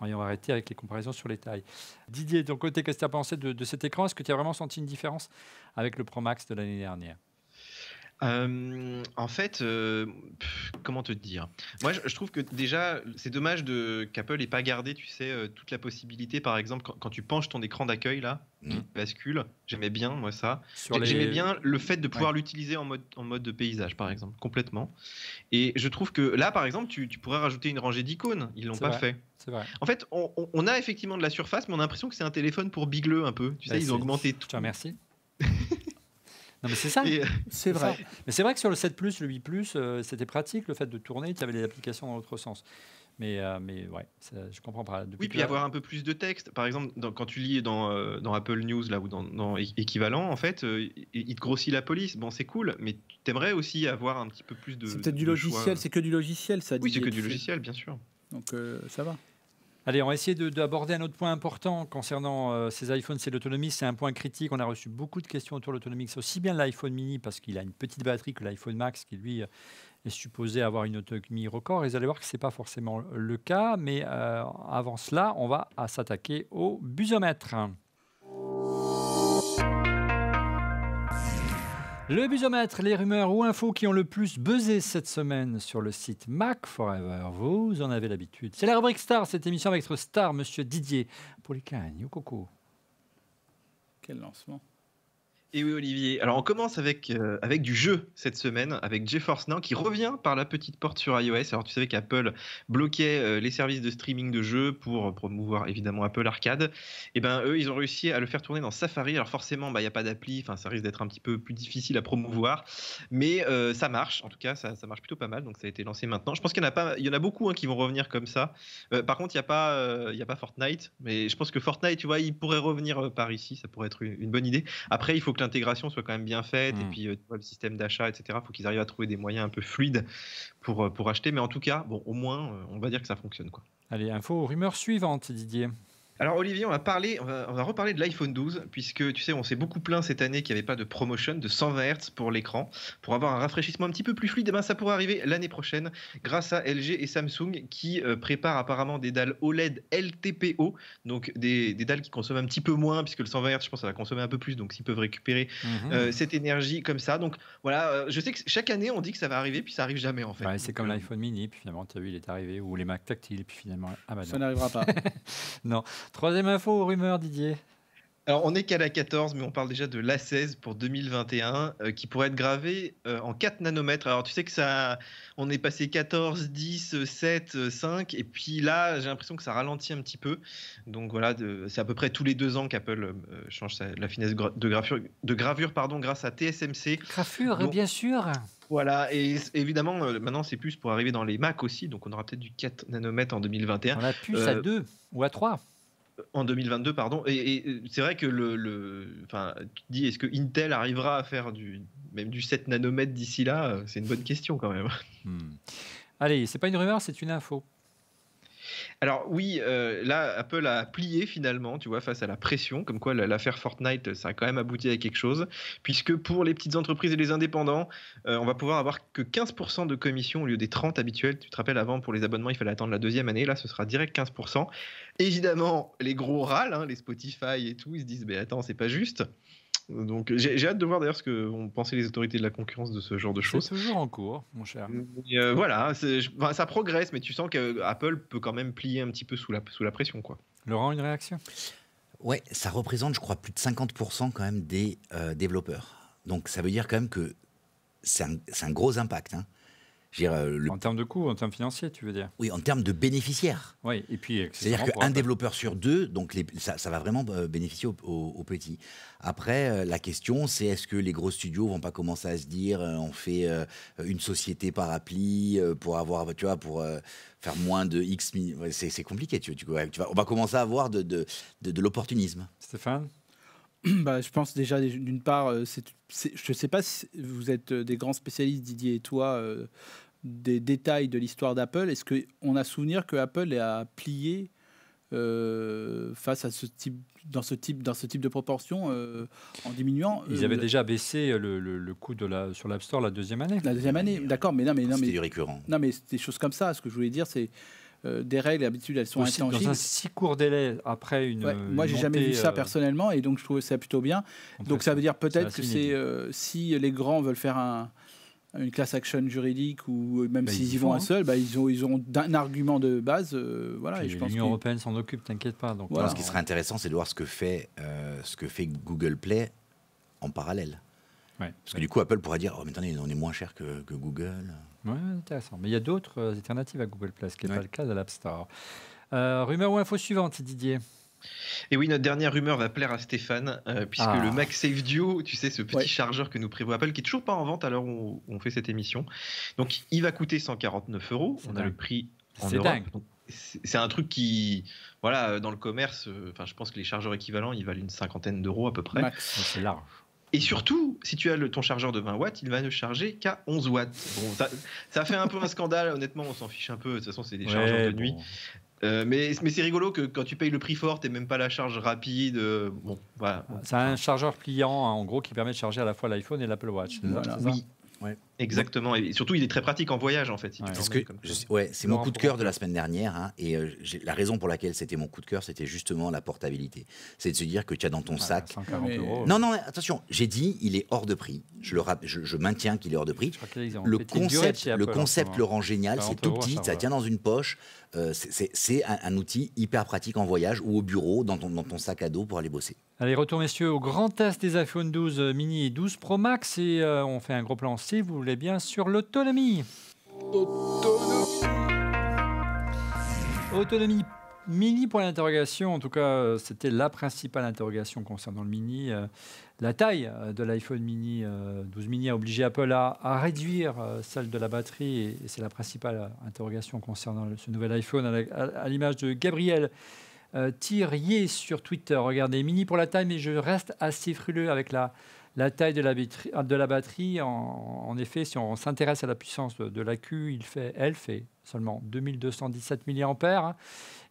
on va arrêter avec les comparaisons sur les tailles. Didier, de ton côté, qu'est-ce que tu as pensé de, de cet écran Est-ce que tu as vraiment senti une différence avec le Pro Max de l'année dernière en fait, euh, comment te dire Moi, je, trouve que déjà, c'est dommage de qu'Apple n'ait pas gardé, tu sais, euh, toute la possibilité, par exemple, quand, tu penches ton écran d'accueil là, il mmh. bascule. J'aimais bien, moi, ça. J'aimais bien le fait de pouvoir l'utiliser en mode en mode de paysage, par exemple, complètement. Et je trouve que là, par exemple, tu, pourrais rajouter une rangée d'icônes. Ils l'ont pas fait. Vrai. En fait, on, a effectivement de la surface, mais on a l'impression que c'est un téléphone pour bigleux un peu. Tu bah, sais, ils ont augmenté tout. Merci. Non, mais c'est ça. Euh, c'est vrai. Mais c'est vrai que sur le 7, le 8, plus, euh, c'était pratique le fait de tourner tu avais les applications dans l'autre sens. Mais, euh, mais ouais, je comprends pas. oui, puis avoir un peu plus de texte. Par exemple, quand tu lis dans, dans, Apple News, là, ou dans, dans équivalent, en fait, il te grossit la police. Bon, c'est cool, mais tu aimerais aussi avoir un petit peu plus de. C'est peut-être du logiciel, c'est que du logiciel, ça dit. Oui, c'est que du logiciel, bien sûr. Donc ça va. Allez, on va essayer d'aborder un autre point important concernant euh, ces iPhones, c'est l'autonomie. C'est un point critique. On a reçu beaucoup de questions autour de l'autonomie. C'est aussi bien l'iPhone mini parce qu'il a une petite batterie que l'iPhone Max qui, lui, euh, est supposé avoir une autonomie record. Et vous allez voir que ce n'est pas forcément le cas. Mais euh, avant cela, on va s'attaquer au busomètre. Le busomètre, les rumeurs ou infos qui ont le plus buzzé cette semaine sur le site Mac Forever, vous en avez l'habitude. C'est la rubrique Star, cette émission avec star, Monsieur Didier Policagne. Yo coco. Quel lancement et oui, Olivier. Alors, on commence avec, euh, avec du jeu cette semaine, avec GeForce Now qui revient par la petite porte sur iOS. Alors, tu savais qu'Apple bloquait euh, les services de streaming de jeux pour promouvoir évidemment Apple Arcade. Et eh bien eux, ils ont réussi à le faire tourner dans Safari. Alors, forcément, bah, il y n'y a pas d'appli, enfin, ça risque d'être un petit peu plus difficile à promouvoir, mais euh, ça marche. En tout cas, ça, marche plutôt pas mal. Donc, ça a été lancé maintenant. Je pense qu'il y en a, pas, il y en a beaucoup hein, qui vont revenir comme ça. par contre, il n'y a, pas, y a pas Fortnite, mais je pense que Fortnite, tu vois, il pourrait revenir par ici. Ça pourrait être une, bonne idée. Après, il faut l'intégration soit quand même bien faite et hmm. puis euh, le système d'achat, etc. Il faut qu'ils arrivent à trouver des moyens un peu fluides pour, euh, pour acheter. Mais en tout cas, bon, au moins, euh, on va dire que ça fonctionne. Quoi. Allez, info, rumeurs suivante, Didier. Alors Olivier, on va on va, reparler de l'iPhone 12 puisque tu sais, on s'est beaucoup plaint cette année qu'il n'y avait pas de promotion de 120 Hz pour l'écran pour avoir un rafraîchissement un petit peu plus fluide. Eh ben ça pourrait arriver l'année prochaine grâce à LG et Samsung qui euh, préparent apparemment des dalles OLED LTPO, donc des, dalles qui consomment un petit peu moins puisque le 120 Hz, je pense, ça va consommer un peu plus, donc s'ils peuvent récupérer mhm. euh, cette énergie comme ça. Donc voilà, euh, je sais que chaque année on dit que ça va arriver puis ça arrive jamais en fait. c'est comme l'iPhone Mini, puis finalement tu as vu il est arrivé ou les Mac tactiles, puis finalement ah non. ça n'arrivera pas. non. Troisième info, rumeur Didier. Alors, on n'est qu'à la 14, mais on parle déjà de l'A16 pour 2021, euh, qui pourrait être gravée euh, en 4 nanomètres. Alors, tu sais que ça, on est passé 14, 10, 7, 5, et puis là, j'ai l'impression que ça ralentit un petit peu. Donc voilà, c'est à peu près tous les deux ans qu'Apple euh, change la finesse de, gravure, de gravure pardon, grâce à TSMC. Gravure, bien sûr voilà, et évidemment, maintenant c'est plus pour arriver dans les Mac aussi, donc on aura peut-être du 4 nanomètres en 2021. On a pu à 2 ou à 3 en 2022, pardon. Et, euh, c'est vrai que le, le enfin, tu dis, est-ce que Intel arrivera à faire du, même du 7 nanomètres d'ici là euh, C'est une bonne question quand même. Hmm. Allez, c'est pas une rumeur, c'est une info. Alors oui, euh, là, Apple a plié finalement, tu vois, face à la pression, comme quoi l'affaire Fortnite, ça a quand même abouti à quelque chose, puisque pour les petites entreprises et les indépendants, euh, on va pouvoir avoir que 15% de commission au lieu des 30 habituels. Tu te rappelles, avant, pour les abonnements, il fallait attendre la deuxième année, là, ce sera direct 15%. Évidemment, les gros râles, hein, les Spotify et tout, ils se disent, mais attends, c'est pas juste. Donc j'ai hâte de voir d'ailleurs ce que vont penser les autorités de la concurrence de ce genre de choses. C'est toujours en cours, mon cher. Euh, voilà, ça progresse, mais tu sens qu'Apple euh, peut quand même plier un petit peu sous la, sous la pression. Quoi. Laurent, une réaction Ouais, ça représente, je crois, plus de 50% quand même des euh, développeurs. Donc ça veut dire quand même que c'est un, un, gros impact. Hein. Euh, en termes de coûts, en termes financiers, tu veux dire Oui, en termes de bénéficiaires. Oui, et puis. Euh, C'est-à-dire qu'un développeur sur deux, donc ça, va vraiment euh, bénéficier aux, petits. Après, la question, c'est est-ce que les gros studios vont pas commencer à se dire, on fait une société par appli pour avoir, tu vois, pour faire moins de X. C'est compliqué, tu, vois, On va commencer à avoir de l'opportunisme. Stéphane Bah, je pense déjà, d'une part, euh, je ne sais pas si vous êtes euh, des grands spécialistes, Didier et toi, euh, des détails de l'histoire d'Apple. Est-ce qu'on a souvenir que Apple a plié face à ce type, dans ce type, dans ce type de proportion, en diminuant. Ils avaient déjà baissé le, coût de la sur l'App Store la deuxième année. La deuxième année, d'accord, mais non, mais non, mais, récurrent. Non, mais des choses comme ça. Ce que je voulais dire, c'est euh, des règles, d'habitude elles sont Aussi, intangibles. Dans un si court délai après une. moi, j'ai jamais vu ça euh, personnellement et donc je trouvais ça plutôt bien. Donc ça veut dire peut-être que c'est euh, si les grands veulent faire une classe action juridique ou même bah, s'ils y, vont un hein. seul, bah, ils, ont, ils ont un argument de base. voilà, et L'Union européenne s'en occupe, t'inquiète pas. Donc, ce qui serait intéressant, c'est de voir ce que fait, ce que fait Google Play en parallèle. Parce que du coup, Apple pourrait dire, oh, mais attendez, on est moins cher que Google. Oui, intéressant. Mais il y a d'autres euh, alternatives à Google Play, ce qui n'est pas le cas à l'App Store. Euh, rumeur ou info suivante, Didier et oui, notre dernière rumeur va plaire à Stéphane, euh, puisque le ah. le MagSafe Duo, tu sais, ce petit chargeur que nous prévoit Apple, qui n'est toujours pas en vente à l'heure où on fait cette émission, donc il va coûter 149 euros. On a le prix en C'est Dingue. C'est un truc qui, voilà, dans le commerce, enfin, je pense que les chargeurs équivalents, ils valent une cinquantaine d'euros à peu près. C'est large. Et surtout, si tu as le, ton chargeur de 20 watts, il va ne charger qu'à 11 watts. Bon, ça, fait un peu un scandale, honnêtement, on s'en fiche un peu. De toute façon, c'est des chargeurs de nuit. Euh, mais, mais c'est rigolo que quand tu payes le prix fort, t'es même pas la charge rapide. Euh, bon, voilà. C'est un chargeur pliant, hein, en gros, qui permet de charger à la fois l'iPhone et l'Apple Watch. oui. Exactement, et surtout il est très pratique en voyage en fait. c'est mon coup de cœur de la semaine dernière, hein, et euh, la raison pour laquelle c'était mon coup de cœur, c'était justement la portabilité. C'est de se dire que tu as dans ton sac. Non, non, attention, j'ai dit il est hors de prix. Je le je, maintiens qu'il est hors de prix. Le concept, le concept hein, le rend génial, c'est tout petit, ça tient dans une poche. Euh, c'est un, outil hyper pratique en voyage ou au bureau, dans ton, dans ton sac à dos pour aller bosser. Allez, retour messieurs au grand test des iPhone 12 mini et 12 Pro Max et euh, on fait un gros plan si vous voulez bien, sur l'autonomie. Autonomie Mini pour l'interrogation. en tout cas euh, c'était la principale interrogation concernant le mini. Euh, la taille euh, de l'iPhone mini 12 mini a obligé Apple à, réduire celle de la batterie et c'est la principale interrogation concernant ce nouvel iPhone à l'image de Gabriel tirier sur Twitter. Regardez, mini pour la taille mais je reste assez frileux avec la, la taille de la, batterie, en, effet, si on s'intéresse à la puissance de, la il fait, elle fait seulement 2217 mAh.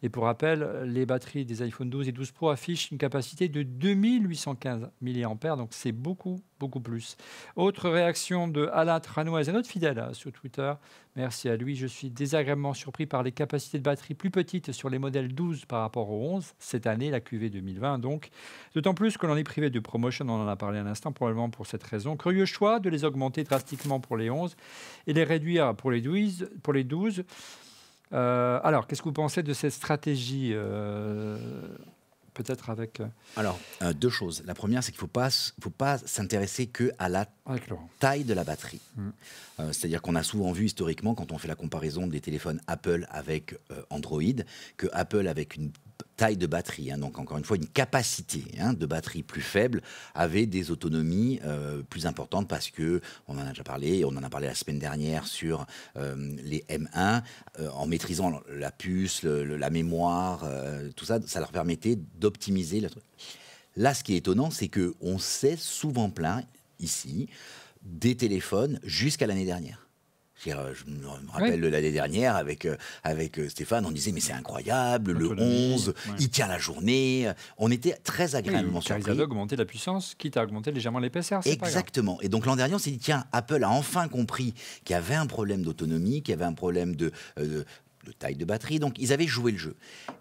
Et pour rappel, les batteries des iPhone 12 et 12 Pro affichent une capacité de 2815 mAh, donc c'est beaucoup, beaucoup plus. Autre réaction de Alain Tranoise, un autre fidèle hein, sur Twitter. Merci à lui, je suis désagréablement surpris par les capacités de batterie plus petites sur les modèles 12 par rapport aux 11, cette année, la QV 2020 donc. D'autant plus que l'on est privé de promotion, on en a parlé un instant, probablement pour cette raison. Curieux choix de les augmenter drastiquement pour les 11 et les réduire pour les 12, pour les 12 euh, alors, qu'est-ce que vous pensez de cette stratégie euh, Peut-être avec. Euh, alors, deux choses. La première, c'est qu'il ne faut pas, s'intéresser qu'à la taille de la batterie. Mm. C'est-à-dire qu'on a souvent vu historiquement, quand on fait la comparaison des téléphones Apple avec Android, que Apple, avec une taille de batterie, hein. donc encore une fois une capacité hein, de batterie plus faible, avait des autonomies euh, plus importantes parce que on en a déjà parlé, on en a parlé la semaine dernière sur euh, les M1, euh, en maîtrisant la puce, la mémoire, tout ça, ça leur permettait d'optimiser la. Là, ce qui est étonnant, c'est que on s'est souvent plaint ici des téléphones jusqu'à l'année dernière. Euh, je me rappelle de l'année dernière avec, euh, avec euh, Stéphane, on disait mais c'est incroyable, le 11, il tient la journée. On était très agréablement oui, surpris. Ils augmenté la puissance, quitte à augmenter légèrement l'épaisseur. Exactement. Et donc l'an dernier, on s'est dit tiens, Apple a enfin compris qu'il y avait un problème d'autonomie, qu'il y avait un problème de, taille de batterie. Donc, ils avaient joué le jeu.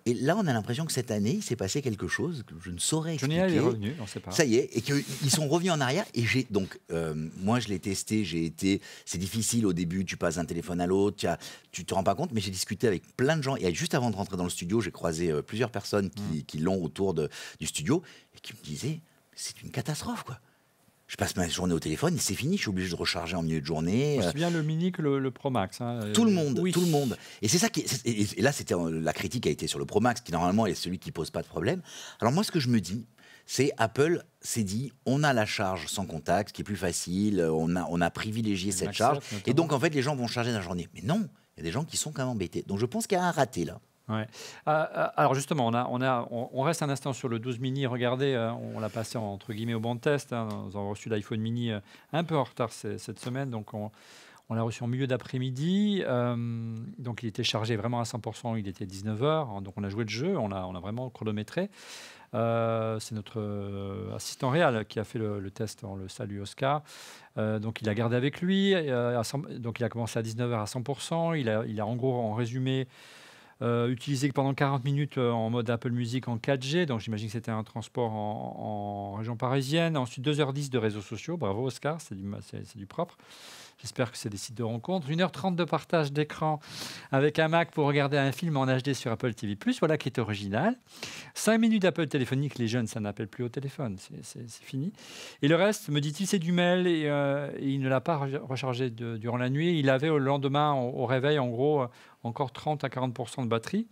Et là, on a l'impression que cette année, il s'est passé quelque chose que je ne saurais expliquer. est revenu, on sait pas. Ça y est, et qu'ils sont revenus en arrière. Et j'ai donc, euh, moi, je l'ai testé. J'ai été. C'est difficile au début. Tu passes un téléphone à l'autre. Tu te rends pas compte. Mais j'ai discuté avec plein de gens. Et juste avant de rentrer dans le studio, j'ai croisé euh, plusieurs personnes hmm. qui, l'ont autour de, du studio et qui me disaient, c'est une catastrophe, quoi je passe ma journée au téléphone et c'est fini, je suis obligé de recharger en milieu de journée. C'est euh. bien le mini que le, Pro Max. Hein, euh, tout le monde, tout le monde. Et c'est ça qui, et, là c'était euh, la critique a été sur le Pro Max qui normalement est celui qui pose pas de problème. Alors moi ce que je me dis, c'est Apple s'est dit on a la charge sans contact, qui est plus facile, on a, on a privilégié cette charge, et donc en fait les gens vont charger la journée. Mais non, il y a des gens qui sont quand même embêtés. Donc je pense qu'il y a un raté là. Ah, ah, alors justement, on, reste un instant sur le 12 mini. Regardez, euh, on l'a passé entre guillemets au bon test. Hein. Nous avons reçu l'iPhone mini euh, un peu en retard cette semaine, donc on, l'a reçu en milieu d'après-midi. Euh, donc il était chargé vraiment à 100%, il était 19h. Hein, donc on a joué de jeu, on a, vraiment chronométré. c'est notre assistant réel qui a fait le, test, on le salue Oscar. donc il a gardé avec lui, donc il a commencé à 19h à 100%, il il a en gros en résumé euh, utilisé pendant 40 minutes euh, en mode Apple Music en 4G, donc j'imagine que c'était un transport en, région parisienne. Ensuite, 2h10 de réseaux sociaux, bravo Oscar, c'est du, du, propre. J'espère que c'est des sites de rencontres. 1h30 de partage d'écran avec un Mac pour regarder un film en HD sur Apple TV+, voilà qui est original. 5 minutes d'Apple téléphonique, les jeunes, ça n'appelle plus au téléphone, c'est fini. Et le reste, me dit-il, c'est du mail et, euh, il ne l'a pas rechargé durant la nuit. Il avait au lendemain, au réveil, en gros, encore 30 à 40 de batterie.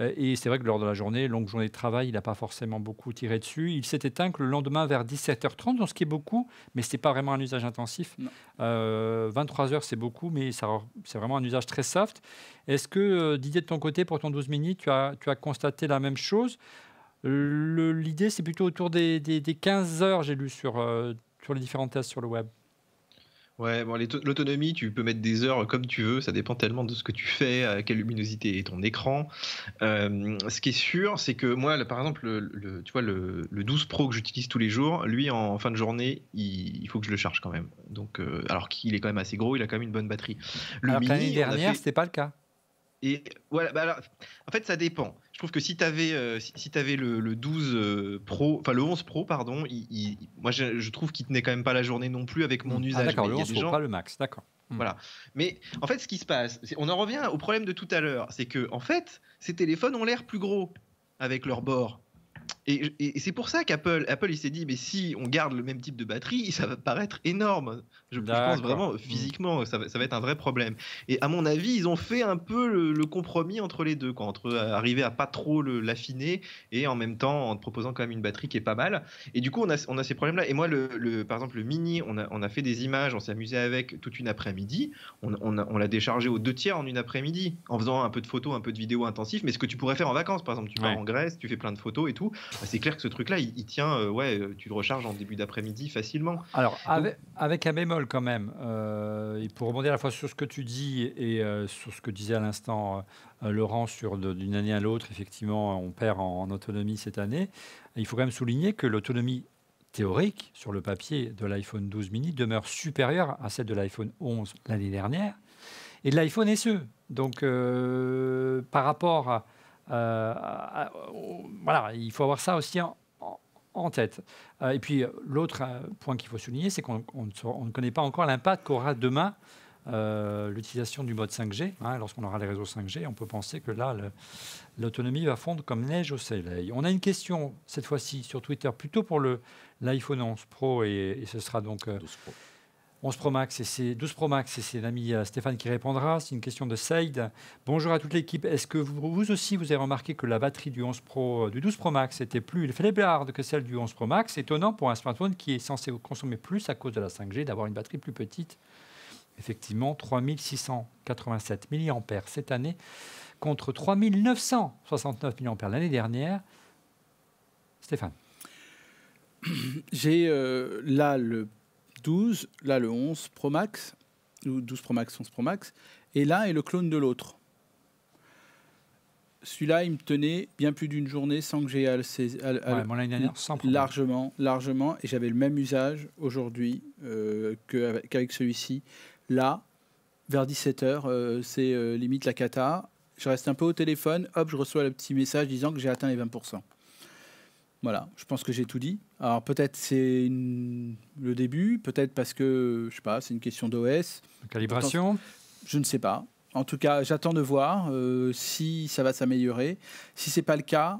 Euh, et c'est vrai que lors de la journée, longue journée de travail, il n'a pas forcément beaucoup tiré dessus. Il s'est éteint que le lendemain vers 17h30, donc ce qui est beaucoup, mais ce n'est pas vraiment un usage intensif. 23 euh, heures, c'est beaucoup, mais c'est vraiment un usage très soft. Est-ce que, euh, Didier, de ton côté, pour ton 12 minutes, tu as, tu as constaté la même chose L'idée, c'est plutôt autour des, 15 heures, j'ai lu sur, sur les différentes tests sur le web. Ouais, bon, l'autonomie, tu peux mettre des heures comme tu veux, ça dépend tellement de ce que tu fais, à euh, quelle luminosité est ton écran. Euh, ce qui est sûr, c'est que moi, par exemple, le, tu vois, le, le 12 Pro que j'utilise tous les jours, lui, en fin de journée, il, faut que je le charge quand même. Donc, euh, alors qu'il est quand même assez gros, il a quand même une bonne batterie. L'année dernière, ce c'était pas le cas. Et voilà, bah alors, en fait, ça dépend je trouve que si tu avais, euh, si, le, 12 euh, Pro, enfin le 11 Pro, pardon, il, moi je, trouve qu'il tenait quand même pas la journée non plus avec mon mmh. ah, usage. d'accord, le 11 Pro, pas le max, d'accord. Mmh. Voilà. Mais en fait, ce qui se passe, on en revient au problème de tout à l'heure, c'est que en fait, ces téléphones ont l'air plus gros avec leur bord. Et, c'est pour ça qu'Apple Apple, il s'est dit, mais si on garde le même type de batterie, ça va paraître énorme. Je, pense vraiment, mm. physiquement, ça va, être un vrai problème. Et à mon avis, ils ont fait un peu le, compromis entre les deux, quoi, entre euh, arriver à pas trop l'affiner et en même temps en te proposant quand même une batterie qui est pas mal. Et du coup, on a, on a ces problèmes-là. Et moi, le, par exemple, le mini, on a, on a fait des images, on s'est amusé avec toute une après-midi. On, on, l'a déchargé aux deux tiers en une après-midi, en faisant un peu de photos, un peu de vidéos intensives, mais ce que tu pourrais faire en vacances, par exemple, tu pars en Grèce, tu fais plein de photos et tout. Bah, c'est clair que ce truc-là, il, tient, euh, ouais, euh, tu le recharges en début d'après-midi facilement. Alors, avec, avec, un bémol quand même, euh, pour rebondir à la fois sur ce que tu dis et sur ce que disait à l'instant Laurent sur d'une année à l'autre, effectivement, on perd en, en, autonomie cette année. Il faut quand même souligner que l'autonomie théorique sur le papier de l'iPhone 12 mini demeure supérieure à celle de l'iPhone 11 l'année dernière et de l'iPhone SE. Donc, par rapport à euh, euh, voilà, il faut avoir ça aussi en, tête. Euh, et puis l'autre point qu'il faut souligner, c'est qu'on ne connaît pas encore l'impact qu'aura demain l'utilisation du mode 5G. Hein. Lorsqu'on aura les réseaux 5G, on peut penser que là, l'autonomie va fondre comme neige au soleil. On a une question cette fois-ci sur Twitter, plutôt pour l'iPhone 11 Pro, et, ce sera donc... 11 Pro Max et 12 Pro Max et c'est l'ami euh, Stéphane qui répondra. C'est une question de Said. Bonjour à toute l'équipe. Est-ce que vous, aussi vous avez remarqué que la batterie du 11 Pro, euh, du 12 Pro Max était plus faiblarde que celle du 11 Pro Max Étonnant pour un smartphone qui est censé consommer plus à cause de la 5G d'avoir une batterie plus petite. Effectivement, 3687 mAh cette année contre 3969 mAh l'année dernière. Stéphane. J'ai euh, là le 12, là le 11 Pro Max, 12 Pro Max, 11 Pro Max, et là est le clone de l'autre. Celui-là, il me tenait bien plus d'une journée sans que j'aie à le largement, largement, et j'avais le même usage aujourd'hui euh, qu'avec celui-ci. Là, vers 17h, euh, c'est euh, limite la cata. Je reste un peu au téléphone, hop, je reçois le petit message disant que j'ai atteint les 20%. Voilà, je pense que j'ai tout dit. Alors peut-être c'est le début, peut-être parce que, je sais pas, c'est une question d'OS. Calibration Je ne sais pas. En tout cas, j'attends de voir euh, si ça va s'améliorer. Si c'est pas le cas,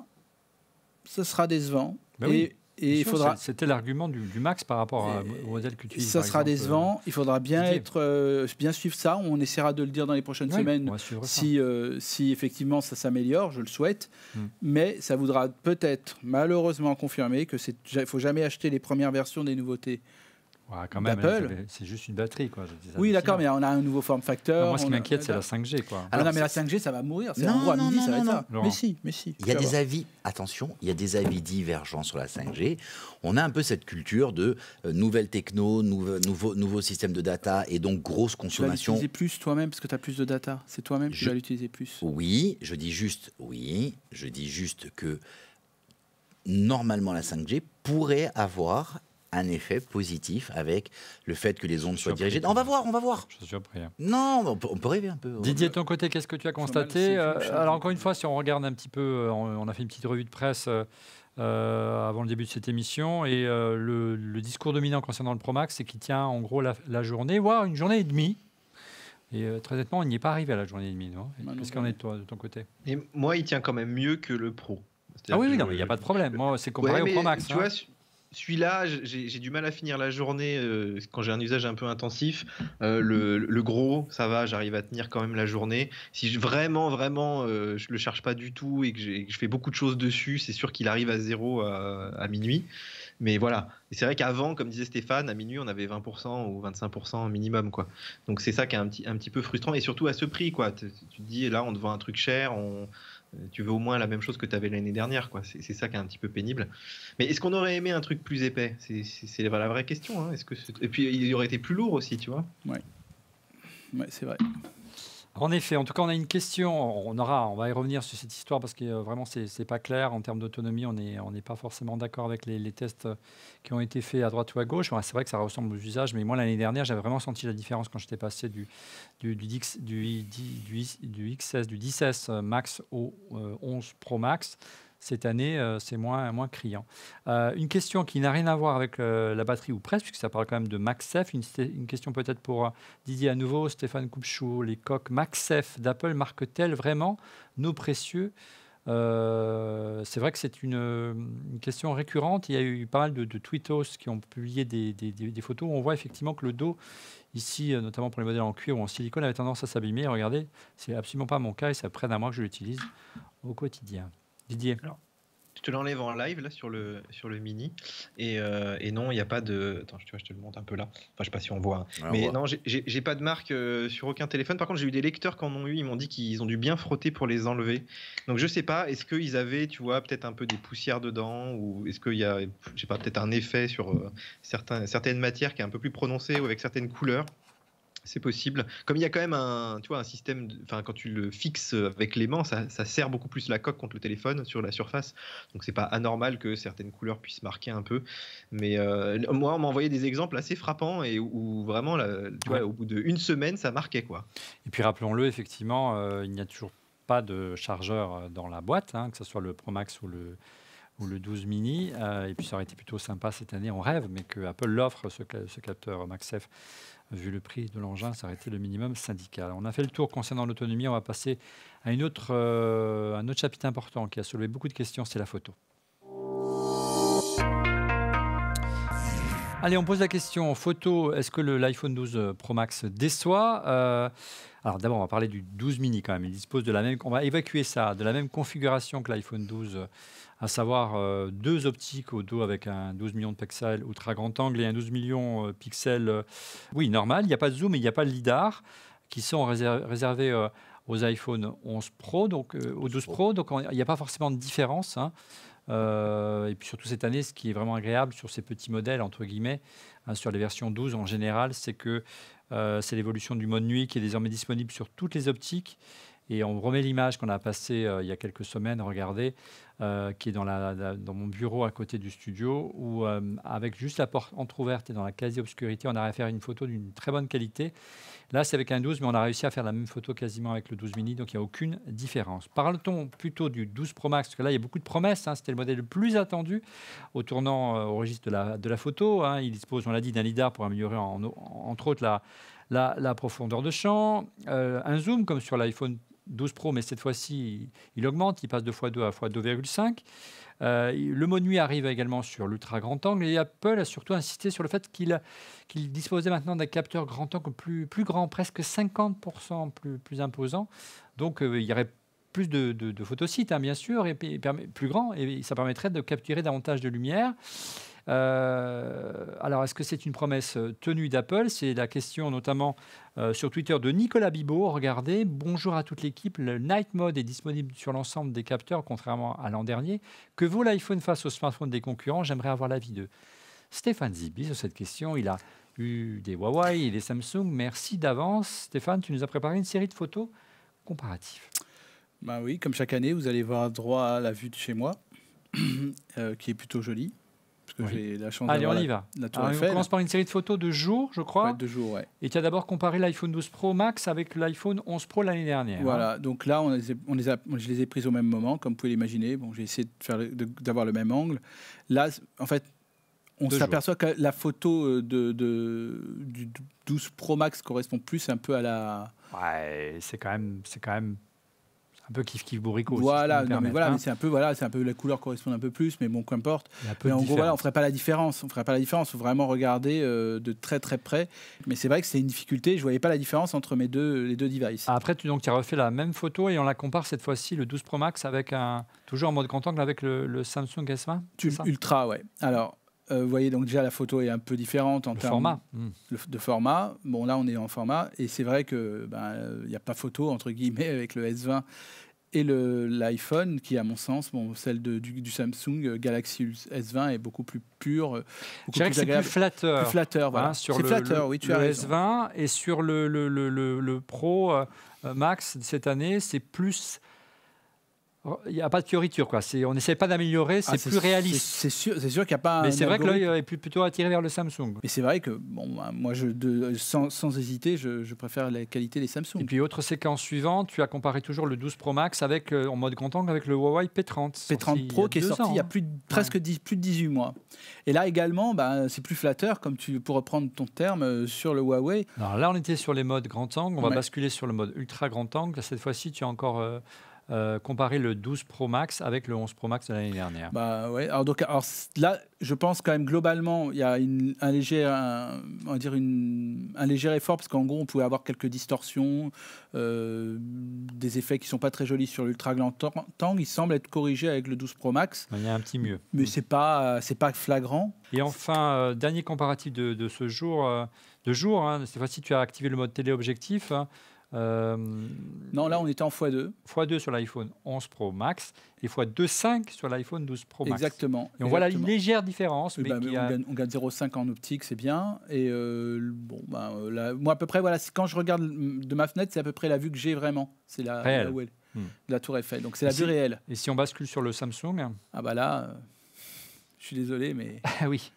ce sera décevant. Bah et faudra... C'était l'argument du, max par rapport aux au modèle que tu Ça sera décevant. Euh, il faudra bien, être, euh, bien suivre ça. On essaiera de le dire dans les prochaines semaines si, euh, si effectivement ça s'améliore. Je le souhaite. Hmm. Mais ça voudra peut-être malheureusement confirmer que ne faut jamais acheter les premières versions des nouveautés Ouais, hein, C'est juste une batterie. Quoi. oui, d'accord, mais on a un nouveau form factor. moi, ce qui m'inquiète, c'est la 5G. Quoi. Ah, non, mais la 5G, ça va mourir. C'est non, non, ça va être Mais si, mais si. Il y a des avis, attention, il y a des avis divergents sur la 5G. On a un peu cette culture de euh, nouvelles techno, nouveaux nouveau, système de data et donc grosse consommation. Tu vas l'utiliser plus toi-même parce que tu as plus de data. C'est toi-même qui vas l'utiliser plus. Oui, je dis juste, oui, je dis juste que normalement la 5G pourrait avoir un effet positif avec le fait que les ondes soient dirigées. On va voir, on va voir. Je suis hein. Non, on peut, rêver un peu. Didier, de ton côté, qu'est-ce que tu as constaté euh, Alors encore une fois, si on regarde un petit peu, euh, on, a fait une petite revue de presse. Euh, avant le début de cette émission. Et le, discours dominant concernant le Promax, c'est qu'il tient en gros la, journée, voire une journée et demie. Et très honnêtement, on n'y est pas arrivé à la journée et demie. Qu'est-ce qu'on est de, toi, de ton côté et Moi, il tient quand même mieux que le Pro. Ah oui, il n'y a pas de problème. Moi, c'est comparé au Promax. Tu hein celui-là, j'ai du mal à finir la journée euh, quand j'ai un usage un peu intensif. Euh, le, gros, ça va, j'arrive à tenir quand même la journée. Si vraiment, vraiment, je euh, je le charge pas du tout et que, je fais beaucoup de choses dessus, c'est sûr qu'il arrive à zéro à, minuit. Mais voilà, c'est vrai qu'avant, comme disait Stéphane, à minuit, on avait 20% ou 25% minimum. Quoi. Donc c'est ça qui est un petit, un petit peu frustrant. Et surtout à ce prix, quoi. Tu, te dis, là, on te vend un truc cher, on, tu veux au moins la même chose que tu avais l'année dernière. quoi. C'est ça qui est un petit peu pénible. Mais est-ce qu'on aurait aimé un truc plus épais C'est la vraie question. Hein. que Et puis, il aurait été plus lourd aussi, tu vois. Ouais, ouais c'est vrai. En effet, en tout cas, on a une question. On aura, on va y revenir sur cette histoire parce que euh, vraiment, c'est n'est pas clair en termes d'autonomie. On n'est pas forcément d'accord avec les, tests euh, qui ont été faits à droite ou à gauche. c'est vrai que ça ressemble aux usages, mais moi l'année dernière, j'avais vraiment senti la différence quand j'étais passé du du du, du, du, XS, du 10 euh, Max au 11 Pro Max. Cette année, euh, c'est moins, criant. Euh, une question qui n'a rien à voir avec euh, la batterie ou presque, puisque ça parle quand même de MaxF. Une, une question peut-être pour Didier à nouveau, Stéphane Coupchou, les coques MaxF d'Apple marquent-elles vraiment nos précieux c'est vrai que c'est une, question récurrente. Il y a eu pas mal de, de tweetos qui ont publié des, photos où on voit effectivement que le dos, ici, notamment pour les modèles en cuir ou en silicone, avait tendance à s'abîmer. Regardez, c'est absolument pas mon cas et c'est près d'un mois que je l'utilise au quotidien. Didier. Alors, je te l'enlève en live là sur le sur le mini et, euh, et non il n'y a pas de attends tu vois je te le montre un peu là enfin je sais pas si on voit hein. mais non, non j'ai pas de marque euh, sur aucun téléphone par contre j'ai eu des lecteurs qui en ont eu ils m'ont dit qu'ils ont dû bien frotter pour les enlever donc je sais pas est-ce qu'ils avaient tu vois peut-être un peu des poussières dedans ou est-ce qu'il y a je pas peut-être un effet sur euh, certains, certaines matières qui est un peu plus prononcée ou avec certaines couleurs c'est possible. Comme il y a quand même un, tu vois, un système, enfin quand tu le fixes avec l'aimant, ça, ça serre beaucoup plus la coque contre le téléphone sur la surface. Donc c'est pas anormal que certaines couleurs puissent marquer un peu. Mais euh, moi, on m'a envoyé des exemples assez frappants et où, vraiment, au bout d'une semaine, ça marquait quoi. Et puis rappelons-le, effectivement, euh, il n'y a toujours pas de chargeur euh, dans la boîte, hein, que ce soit le Pro Max ou le ou le 12 mini, et puis ça aurait été plutôt sympa cette année, on rêve, mais que Apple l'offre, ce, ce capteur f vu le prix de l'engin, ça aurait été le minimum syndical. On a fait le tour concernant l'autonomie, on va passer à une autre, euh, un autre chapitre important qui a soulevé beaucoup de questions, c'est la photo. Allez, on pose la question photo, est-ce que l'iPhone 12 Pro Max déçoit euh, Alors d'abord, on va parler du 12 mini quand même, il dispose de la même, on va évacuer ça, de la même configuration que l'iPhone 12 à savoir euh, deux optiques au dos avec un 12 millions de pixels ultra grand angle et un 12 millions de euh, pixels, euh, oui, normal. Il n'y a pas de zoom mais il n'y a pas de lidar qui sont réservés aux iPhone 11 Pro, donc au aux 12 Pro. Donc il n'y a pas forcément de différence. Hein. et puis surtout cette année, ce qui est vraiment agréable sur ces petits modèles, entre guillemets, hein, sur les versions 12 en général, c'est que c'est l'évolution du mode nuit qui est désormais disponible sur toutes les optiques et on remet l'image qu'on a passée euh, il y a quelques semaines, regardez, euh, qui est dans, la, dans, mon bureau à côté du studio, où euh, avec juste la porte entrouverte et dans la quasi-obscurité, on a réussi à faire une photo d'une très bonne qualité. Là, c'est avec un 12, mais on a réussi à faire la même photo quasiment avec le 12 mini, donc il n'y a aucune différence. Parle-t-on plutôt du 12 Pro Max, parce que là, il y a beaucoup de promesses, hein. c'était le modèle le plus attendu au tournant au registre de la, photo. Hein. il dispose, on l'a dit, d'un lidar pour améliorer en, entre autres la, la, profondeur de champ, un zoom comme sur l'iPhone 12 Pro, mais cette fois-ci, il augmente, il passe de x2 à x2,5. Euh, le mot arrive également sur l'ultra grand angle et Apple a surtout insisté sur le fait qu'il disposait maintenant d'un capteur grand angle plus, plus grand, presque 50% plus, plus imposant. Donc euh, il y aurait plus de, de, photosites, hein, bien sûr, et, plus grand, et ça permettrait de capturer davantage de lumière. Euh, alors, est-ce que c'est une promesse euh, tenue d'Apple C'est la question notamment euh, sur Twitter de Nicolas Bibot. Regardez, bonjour à toute l'équipe. Le Night Mode est disponible sur l'ensemble des capteurs, contrairement à l'an dernier. Que vaut l'iPhone face au smartphone des concurrents J'aimerais avoir l'avis de Stéphane Zibi sur cette question. Il a eu des Huawei et des Samsung. Merci d'avance. Stéphane, tu nous as préparé une série de photos comparatives. Bah oui, comme chaque année, vous allez voir droit à la vue de chez moi, qui est plutôt jolie. Parce que j'ai la chance Allez, on y va. on commence par une série de photos de jour, je crois. de jour, ouais. Et tu as d'abord comparé l'iPhone 12 Pro Max avec l'iPhone 11 Pro l'année dernière. Hein. Voilà, donc là, on les a, je les ai prises au même moment, comme vous pouvez l'imaginer. Bon, j'ai essayé d'avoir le même angle. Là, en fait, on s'aperçoit que la photo euh, de, de, du 12 Pro Max correspond plus un peu à la. Ouais, c'est quand même, c'est quand même un peu kiff kiff bourrico. Voilà, mais voilà, hein. c'est un peu voilà, c'est un peu la couleur correspond un peu plus, mais bon, qu'importe. Mais en gros, voilà, on ferait pas la différence, on ferait pas la différence, faut vraiment regarder euh, de très très près. Mais c'est vrai que c'est une difficulté, je voyais pas la différence entre mes deux les deux devices. Ah, après, tu donc tu as refait la même photo et on la compare cette fois-ci le 12 Pro Max avec un toujours en mode grand angle avec le, Samsung S20. Ultra, ouais. Alors euh, vous voyez, donc déjà, la photo est un peu différente en termes format. Hmm. De, format. Bon, là, on est en format. Et c'est vrai que ben, il n'y a pas photo, entre guillemets, avec le S20 et l'iPhone, qui, à mon sens, bon, celle de, du, Samsung euh, Galaxy S20 est beaucoup plus pure. Euh, beaucoup plus c'est plus flatteur. Plus flatteur, voilà. Hein, sur le, flatteur, oui, le S20 et sur le, le Pro Max Max cette année, c'est plus il n'y a pas de fioriture. Quoi. On n'essaie pas d'améliorer, c'est ah, plus réaliste. C'est sûr, sûr qu'il n'y a pas. Mais c'est vrai que l'œil euh, est plutôt attiré vers le Samsung. Mais c'est vrai que, bon, bah, moi, je, sans, hésiter, je, préfère la qualité des Samsung. Et puis, autre séquence suivante, tu as comparé toujours le 12 Pro Max avec, euh, en mode grand-angle avec le Huawei P30. P30 Pro qui est sorti il y a plus presque 10, plus de 18 mois. Et là également, bah, c'est plus flatteur, comme tu, pour reprendre ton terme, euh, sur le Huawei. Alors là, on était sur les modes grand angle, on va basculer sur le mode ultra grand angle. Cette fois-ci, tu as encore. Euh, comparer le 12 Pro Max avec le 11 Pro Max de l'année dernière bah ouais, alors, donc, alors là, je pense quand même globalement, il y a un, léger, on va dire un léger effort, parce qu'en gros, on pouvait avoir quelques distorsions, euh, des effets qui ne sont pas très jolis sur l'Ultra Grand Tang. Il semble être corrigé avec le 12 Pro Max. Il y a un petit mieux. Mais ce c'est pas c'est pas flagrant. Et enfin, euh, dernier comparatif de, ce jour, de jour, hein, cette fois-ci, tu as activé le mode téléobjectif. Hein. Euh, non, là, on était en x2. x2 sur l'iPhone 11 Pro Max et x2,5 sur l'iPhone 12 Pro Max. Exactement. Et on voit la une légère différence. Eh mais ben, on, gagne, 0,5 en optique, c'est bien. Et euh, bon, ben, euh, moi, à peu près, voilà, quand je regarde de ma fenêtre, c'est à peu près la vue que j'ai vraiment. C'est la, là hmm. la tour Eiffel. Donc, c'est la vue réelle. Et si on bascule sur le Samsung Ah, bah là, je suis désolé, mais. Ah oui.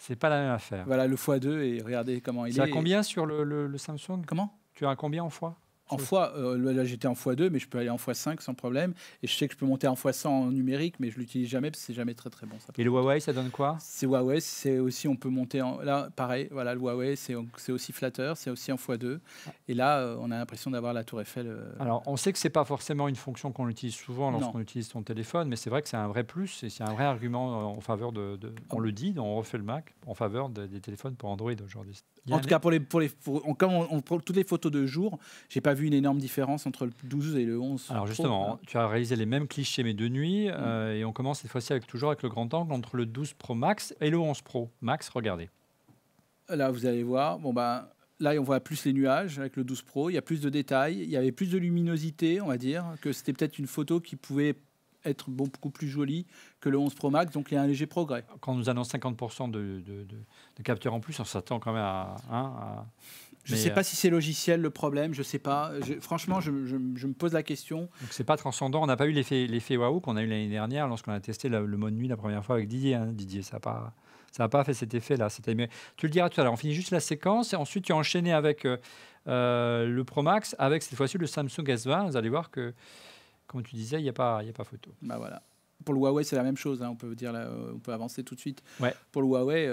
C'est pas la même affaire. Voilà, le x2 et regardez comment il est. C'est à combien sur le Samsung Comment tu as combien en foi en fois, euh, là j'étais en x2, mais je peux aller en x5 sans problème. Et je sais que je peux monter en fois 100 en numérique, mais je l'utilise jamais parce que c'est jamais très très bon. Ça et le Huawei, ça donne quoi C'est Huawei, c'est aussi, on peut monter en. Là, pareil, voilà, le Huawei, c'est aussi flatteur, c'est aussi en x2. Et là, euh, on a l'impression d'avoir la Tour Eiffel. Euh, Alors, on sait que c'est pas forcément une fonction qu'on utilise souvent lorsqu'on utilise son téléphone, mais c'est vrai que c'est un vrai plus et c'est un vrai argument en faveur de. Ah on le dit, on refait le Mac, en faveur des, téléphones pour Android aujourd'hui. En tout cas, pour les, pour les, on, prend toutes les photos de jour, j'ai pas vu une énorme différence entre le 12 et le 11. Alors justement, hein. tu as réalisé les mêmes clichés mais de nuit, mm. euh, et on commence cette fois-ci avec toujours avec le grand angle entre le 12 Pro Max et le 11 Pro Max. Regardez. Là, vous allez voir, bon ben, là, on voit plus les nuages avec le 12 Pro, il y a plus de détails, il y avait plus de luminosité, on va dire, que c'était peut-être une photo qui pouvait être beaucoup plus jolie que le 11 Pro Max, donc il y a un léger progrès. Quand on nous annonce 50% de, de, capteurs en plus, on s'attend quand même à, hein, à je ne sais pas euh, si c'est logiciel le problème, je ne sais pas. franchement, je, me pose la question. Donc c'est pas transcendant. On n'a pas eu l'effet, l'effet waouh qu'on a eu l'année dernière lorsqu'on a testé le mode nuit la première fois avec Didier. Hein. Didier, ça n'a pas, pas fait cet effet-là. tu le diras tout à l'heure. On finit juste la séquence et ensuite tu as enchaîné avec euh, euh, le Pro Max, avec cette fois-ci le Samsung S20. Vous allez voir que, comme tu disais, il n'y a, pas, a pas photo. Bah voilà pour le Huawei, c'est la même chose. Hein. on peut dire, on peut avancer tout de suite. Ouais. Pour le Huawei,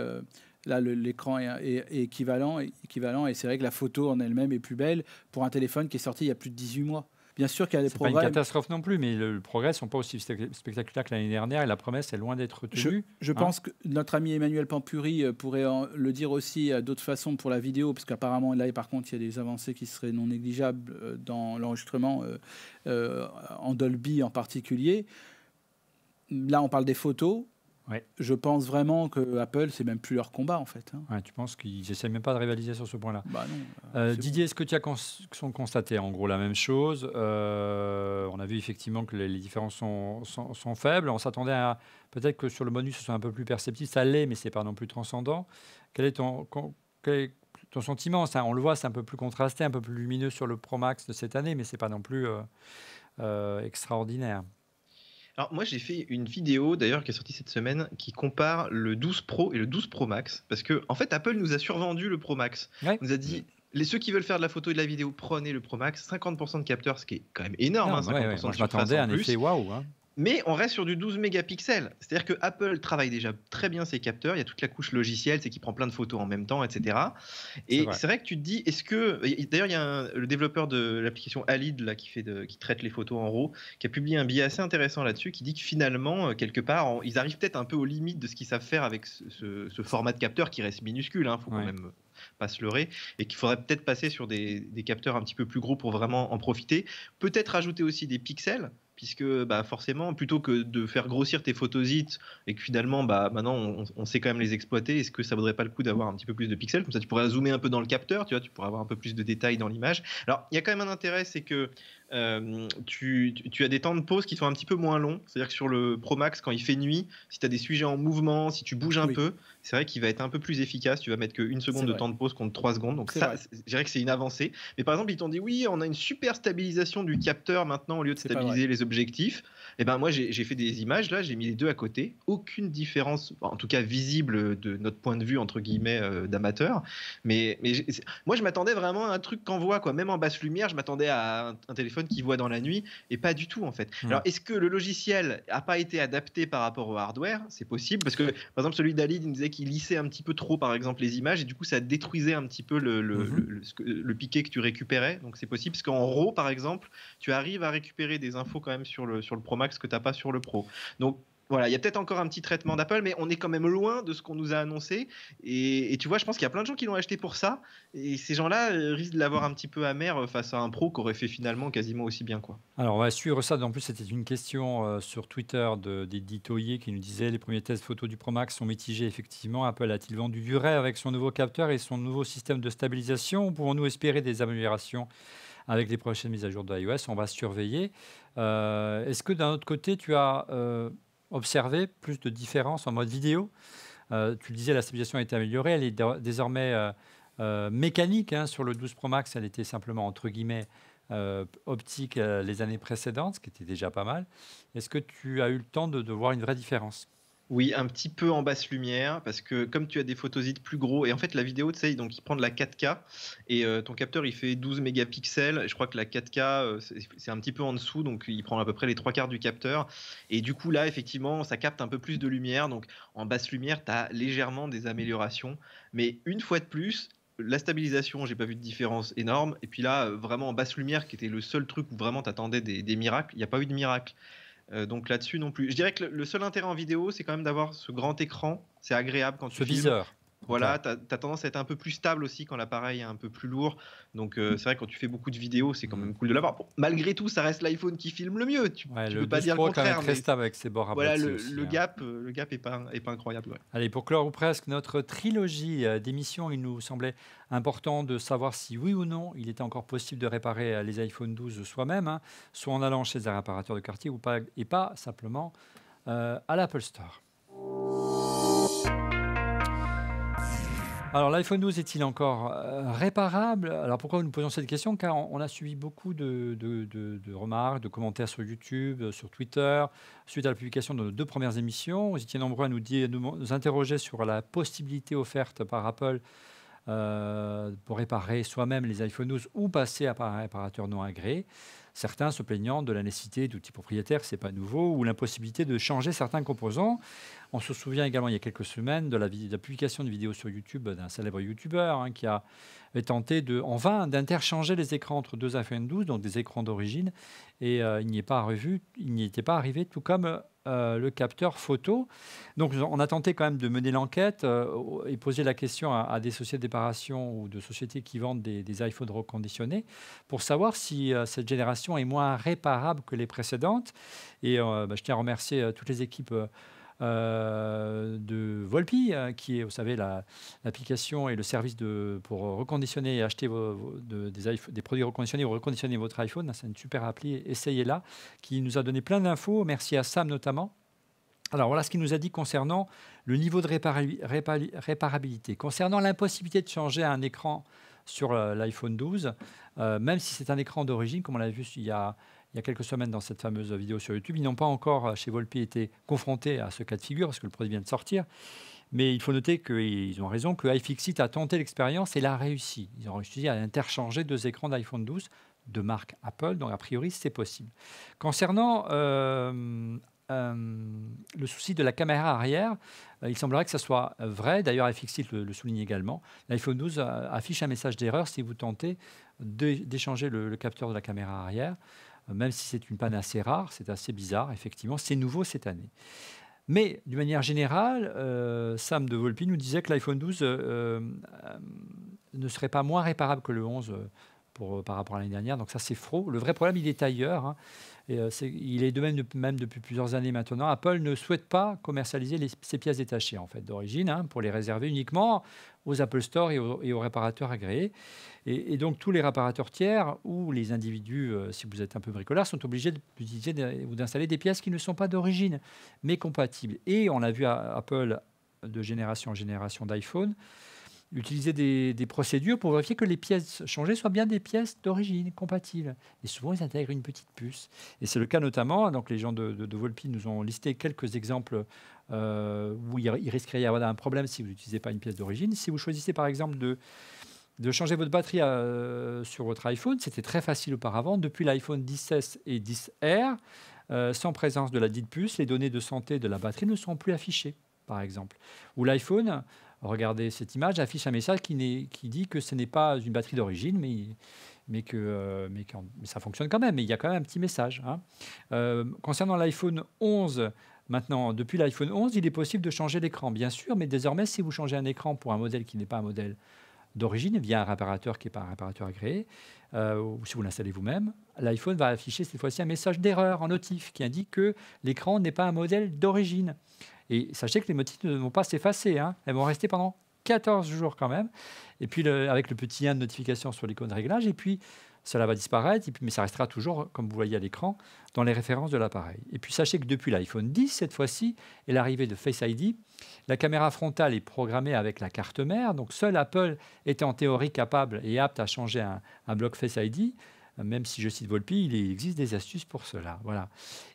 Là, l'écran est, équivalent, équivalent et c'est vrai que la photo en elle-même est plus belle pour un téléphone qui est sorti il y a plus de 18 mois. Bien sûr qu'il y a des progrès. pas une catastrophe non plus, mais les progrès ne sont pas aussi spectaculaires que l'année dernière et la promesse est loin d'être tenue. Je, hein. pense que notre ami Emmanuel Pampuri euh, pourrait le dire aussi euh, d'autres façons pour la vidéo, parce qu'apparemment, là, par contre, il y a des avancées qui seraient non négligeables euh, dans l'enregistrement, en Dolby en particulier. Là, on parle des photos. Ouais. Je pense vraiment que Apple, c'est même plus leur combat en fait. Hein. Ouais, tu penses qu'ils essaient même pas de rivaliser sur ce point-là bah euh, Didier, est-ce que tu as constaté en gros la même chose euh, On a vu effectivement que les, différences sont, faibles. On s'attendait à peut-être que sur le bonus, ce soit un peu plus perceptible. Ça l'est, mais c'est pas non plus transcendant. Quel est ton, sentiment ça, On le voit, c'est un peu plus contrasté, un peu plus lumineux sur le Pro Max de cette année, mais c'est pas non plus euh, extraordinaire. Alors moi j'ai fait une vidéo d'ailleurs qui est sortie cette semaine qui compare le 12 Pro et le 12 Pro Max parce que en fait Apple nous a survendu le Pro Max. nous a dit les ceux qui veulent faire de la photo et de la vidéo prenez le Pro Max, 50% de capteurs ce qui est quand même énorme. 50% hein, je m'attendais à un effet waouh. Hein. Mais on reste sur du 12 mégapixels. C'est-à-dire que Apple travaille déjà très bien ses capteurs. Il y a toute la couche logicielle, c'est qu'il prend plein de photos en même temps, etc. Et c'est vrai, que tu te dis, est-ce que. D'ailleurs, il y a le développeur de l'application Alid, là, qui, fait qui traite les photos en RAW, qui a publié un billet assez intéressant là-dessus, qui dit que finalement, euh, quelque part, ils arrivent peut-être un peu aux limites de ce qu'ils savent faire avec ce, format de capteur qui reste minuscule. Il hein, ne faut quand même pas se leurrer, et qu'il faudrait peut-être passer sur des, des, capteurs un petit peu plus gros pour vraiment en profiter. Peut-être ajouter aussi des pixels, puisque bah, forcément, plutôt que de faire grossir tes photosites et que finalement, bah, maintenant, on, on sait quand même les exploiter, est-ce que ça vaudrait pas le coup d'avoir un petit peu plus de pixels Comme ça, tu pourrais zoomer un peu dans le capteur, tu vois, tu pourrais avoir un peu plus de détails dans l'image. Alors, il y a quand même un intérêt, c'est que euh, tu, as des temps de pause qui sont un petit peu moins longs. C'est-à-dire que sur le Pro Max, quand il fait nuit, si tu as des sujets en mouvement, si tu bouges un peu, c'est vrai qu'il va être un peu plus efficace. Tu vas mettre qu'une seconde de temps de pause contre trois secondes. Donc ça, je dirais que c'est une avancée. Mais par exemple, ils t'ont dit oui, on a une super stabilisation du capteur maintenant au lieu de stabiliser les objectifs. Et eh ben moi, j'ai fait des images là, j'ai mis les deux à côté. Aucune différence, en tout cas visible de notre point de vue entre guillemets euh, d'amateur. Mais, moi, je m'attendais vraiment à un truc qu'on voit quoi. Même en basse lumière, je m'attendais à un, téléphone qui voit dans la nuit et pas du tout en fait. Hmm. Alors est-ce que le logiciel a pas été adapté par rapport au hardware C'est possible parce que par exemple celui d'Ali il nous disait qu'il lissait un petit peu trop par exemple les images et du coup ça détruisait un petit peu le, le, hmm. le, piqué que tu récupérais. Donc c'est possible parce qu'en RAW par exemple, tu arrives à récupérer des infos quand même sur le sur le ce que tu n'as pas sur le pro. Donc voilà, il y a peut-être encore un petit traitement d'Apple, mais on est quand même loin de ce qu'on nous a annoncé. Et, tu vois, je pense qu'il y a plein de gens qui l'ont acheté pour ça. Et ces gens-là euh, risquent de l'avoir un petit peu amer euh, face à un pro qui aurait fait finalement quasiment aussi bien. quoi. Alors, on va suivre ça. En plus, c'était une question euh, sur Twitter d'Editoyer qui nous disait les premiers tests photos du Pro Max sont mitigés. Effectivement, Apple a-t-il vendu du rêve avec son nouveau capteur et son nouveau système de stabilisation Pouvons-nous espérer des améliorations avec les prochaines mises à jour de iOS, on va surveiller. Euh, est-ce que d'un autre côté, tu as euh, observé plus de différences en mode vidéo euh, Tu le disais, la stabilisation a été améliorée, elle est désormais mécanique. Hein, sur le 12 Pro Max, elle était simplement entre guillemets optique les années précédentes, ce qui était déjà pas mal. Est-ce que tu as eu le temps de, de voir une vraie différence oui, un petit peu en basse lumière, parce que comme tu as des photosites plus gros, et en fait la vidéo, tu sais, donc il prend de la 4K, et euh, ton capteur il fait 12 mégapixels, je crois que la 4K euh, c'est un petit peu en dessous, donc il prend à peu près les trois quarts du capteur, et du coup là effectivement ça capte un peu plus de lumière, donc en basse lumière tu as légèrement des améliorations, mais une fois de plus, la stabilisation, j'ai pas vu de différence énorme. Et puis là, euh, vraiment en basse lumière, qui était le seul truc où vraiment tu des, des miracles, il n'y a pas eu de miracle. Euh, donc là-dessus non plus. Je dirais que le, seul intérêt en vidéo, c'est quand même d'avoir ce grand écran. C'est agréable quand tu ce voilà, tu as, tendance à être un peu plus stable aussi quand l'appareil est un peu plus lourd. Donc euh, mm. c'est vrai quand tu fais beaucoup de vidéos, c'est quand mm. même cool de l'avoir. malgré tout, ça reste l'iPhone qui filme le mieux. Tu, ouais, le peux pas dire le contraire. Très stable avec ses bords Voilà, le, le hein. gap, euh, le gap est pas pas incroyable. Allez, pour clore ou presque notre trilogie euh, d'émissions, il nous semblait important de savoir si oui ou non il était encore possible de réparer les iPhone 12 soi-même, hein, soit en allant chez un réparateur de quartier ou pas et pas simplement à l'Apple Store. Alors l'iPhone 12 est-il encore euh, réparable Alors pourquoi nous posons cette question Car on, a subi beaucoup de, remarques, de commentaires sur YouTube, euh, sur Twitter, suite à la publication de nos deux premières émissions. Vous étiez nombreux à nous, nous, nous interroger sur la possibilité offerte par Apple euh, pour réparer soi-même les iPhone 12 ou passer à un réparateur non agréé certains se plaignant de la nécessité d'outils propriétaires, c'est pas nouveau, ou l'impossibilité de changer certains composants. On se souvient également il y a quelques semaines de la, publication de vidéos sur YouTube d'un célèbre YouTuber hein, qui a tenté en vain d'interchanger les écrans entre deux a 12, donc des écrans d'origine, et euh, il n'y était pas arrivé, tout comme euh, le capteur photo. Donc on a tenté quand même de mener l'enquête euh, et poser la question à, des sociétés de déparation ou de sociétés qui vendent des, iPhones reconditionnés pour savoir si euh, cette génération est moins réparable que les précédentes. Et bah, je tiens à remercier toutes les équipes euh, de Volpi, hein, qui est, vous savez, l'application et le service de, pour reconditionner et acheter vos, des, produits reconditionnés ou reconditionner votre iPhone. Hein, c'est une super appli, essayez-la, qui nous a donné plein d'infos. Merci à Sam notamment. Alors voilà ce qu'il nous a dit concernant le niveau de réparabilité. Concernant l'impossibilité de changer un écran sur euh, l'iPhone 12, euh, même si c'est un écran d'origine, comme on l'a vu il y a il y a quelques semaines dans cette fameuse vidéo sur YouTube. Ils n'ont pas encore, euh, chez Volpi, été confrontés à ce cas de figure parce que le produit vient de sortir. Mais il faut noter qu'ils ont raison, que iFixit a tenté l'expérience et l'a réussi. Ils ont réussi à interchanger deux écrans d'iPhone 12 de marque Apple, donc a priori c'est possible. Concernant euh, euh, le souci de la caméra arrière, il semblerait que ça soit vrai, d'ailleurs iFixit le, souligne également, l'iPhone 12 affiche un message d'erreur si vous tentez d'échanger le, capteur de la caméra arrière même si c'est une panne assez rare, c'est assez bizarre, effectivement, c'est nouveau cette année. Mais d'une manière générale, euh, Sam de Volpi nous disait que l'iPhone 12 euh, euh, ne serait pas moins réparable que le 11 euh, par rapport à l'année dernière. Donc ça, c'est faux. Le vrai problème, il est ailleurs. Hein. Euh, il est de même, depuis plusieurs années maintenant. Apple ne souhaite pas commercialiser les, ses pièces détachées en fait d'origine hein, pour les réserver uniquement aux Apple Store et aux, réparateurs agréés. Et, donc tous les réparateurs tiers ou les individus, euh, si vous êtes un peu bricoleur, sont obligés d'utiliser ou d'installer des pièces qui ne sont pas d'origine mais compatibles. Et on l'a vu à Apple de génération en génération d'iPhone utiliser des, procédures pour vérifier que les pièces changées soient bien des pièces d'origine compatibles. Et souvent, ils intègrent une petite puce. Et c'est le cas notamment, donc les gens de, Volpi nous ont listé quelques exemples euh, où il, risquerait d'y avoir un problème si vous n'utilisez pas une pièce d'origine. Si vous choisissez par exemple de, de changer votre batterie euh, sur votre iPhone, c'était très facile auparavant. Depuis l'iPhone 10 et 10R, euh, sans présence de la dite puce, les données de santé de la batterie ne sont plus affichées, par exemple. Ou l'iPhone regardez cette image, affiche un message qui, dit que ce n'est pas une batterie d'origine, mais, que, euh, ça fonctionne quand même. Mais il y a quand même un petit message. Hein. Euh, concernant l'iPhone 11, maintenant, depuis l'iPhone 11, il est possible de changer l'écran, bien sûr, mais désormais, si vous changez un écran pour un modèle qui n'est pas un modèle d'origine via un réparateur qui n'est pas un réparateur agréé, euh, ou si vous l'installez vous-même, l'iPhone va afficher cette fois-ci un message d'erreur en notif qui indique que l'écran n'est pas un modèle d'origine. Et sachez que les motifs ne vont pas s'effacer. Hein. Elles vont rester pendant 14 jours quand même. Et puis, avec le petit lien de notification sur l'icône réglage. Et puis, cela va disparaître, et puis, mais ça restera toujours, comme vous voyez à l'écran, dans les références de l'appareil. Et puis sachez que depuis l'iPhone 10, cette fois-ci, et l'arrivée de Face ID, la caméra frontale est programmée avec la carte mère, donc seul Apple est en théorie capable et apte à changer un bloc Face ID même si je cite Volpi, il existe des astuces pour cela. Voilà.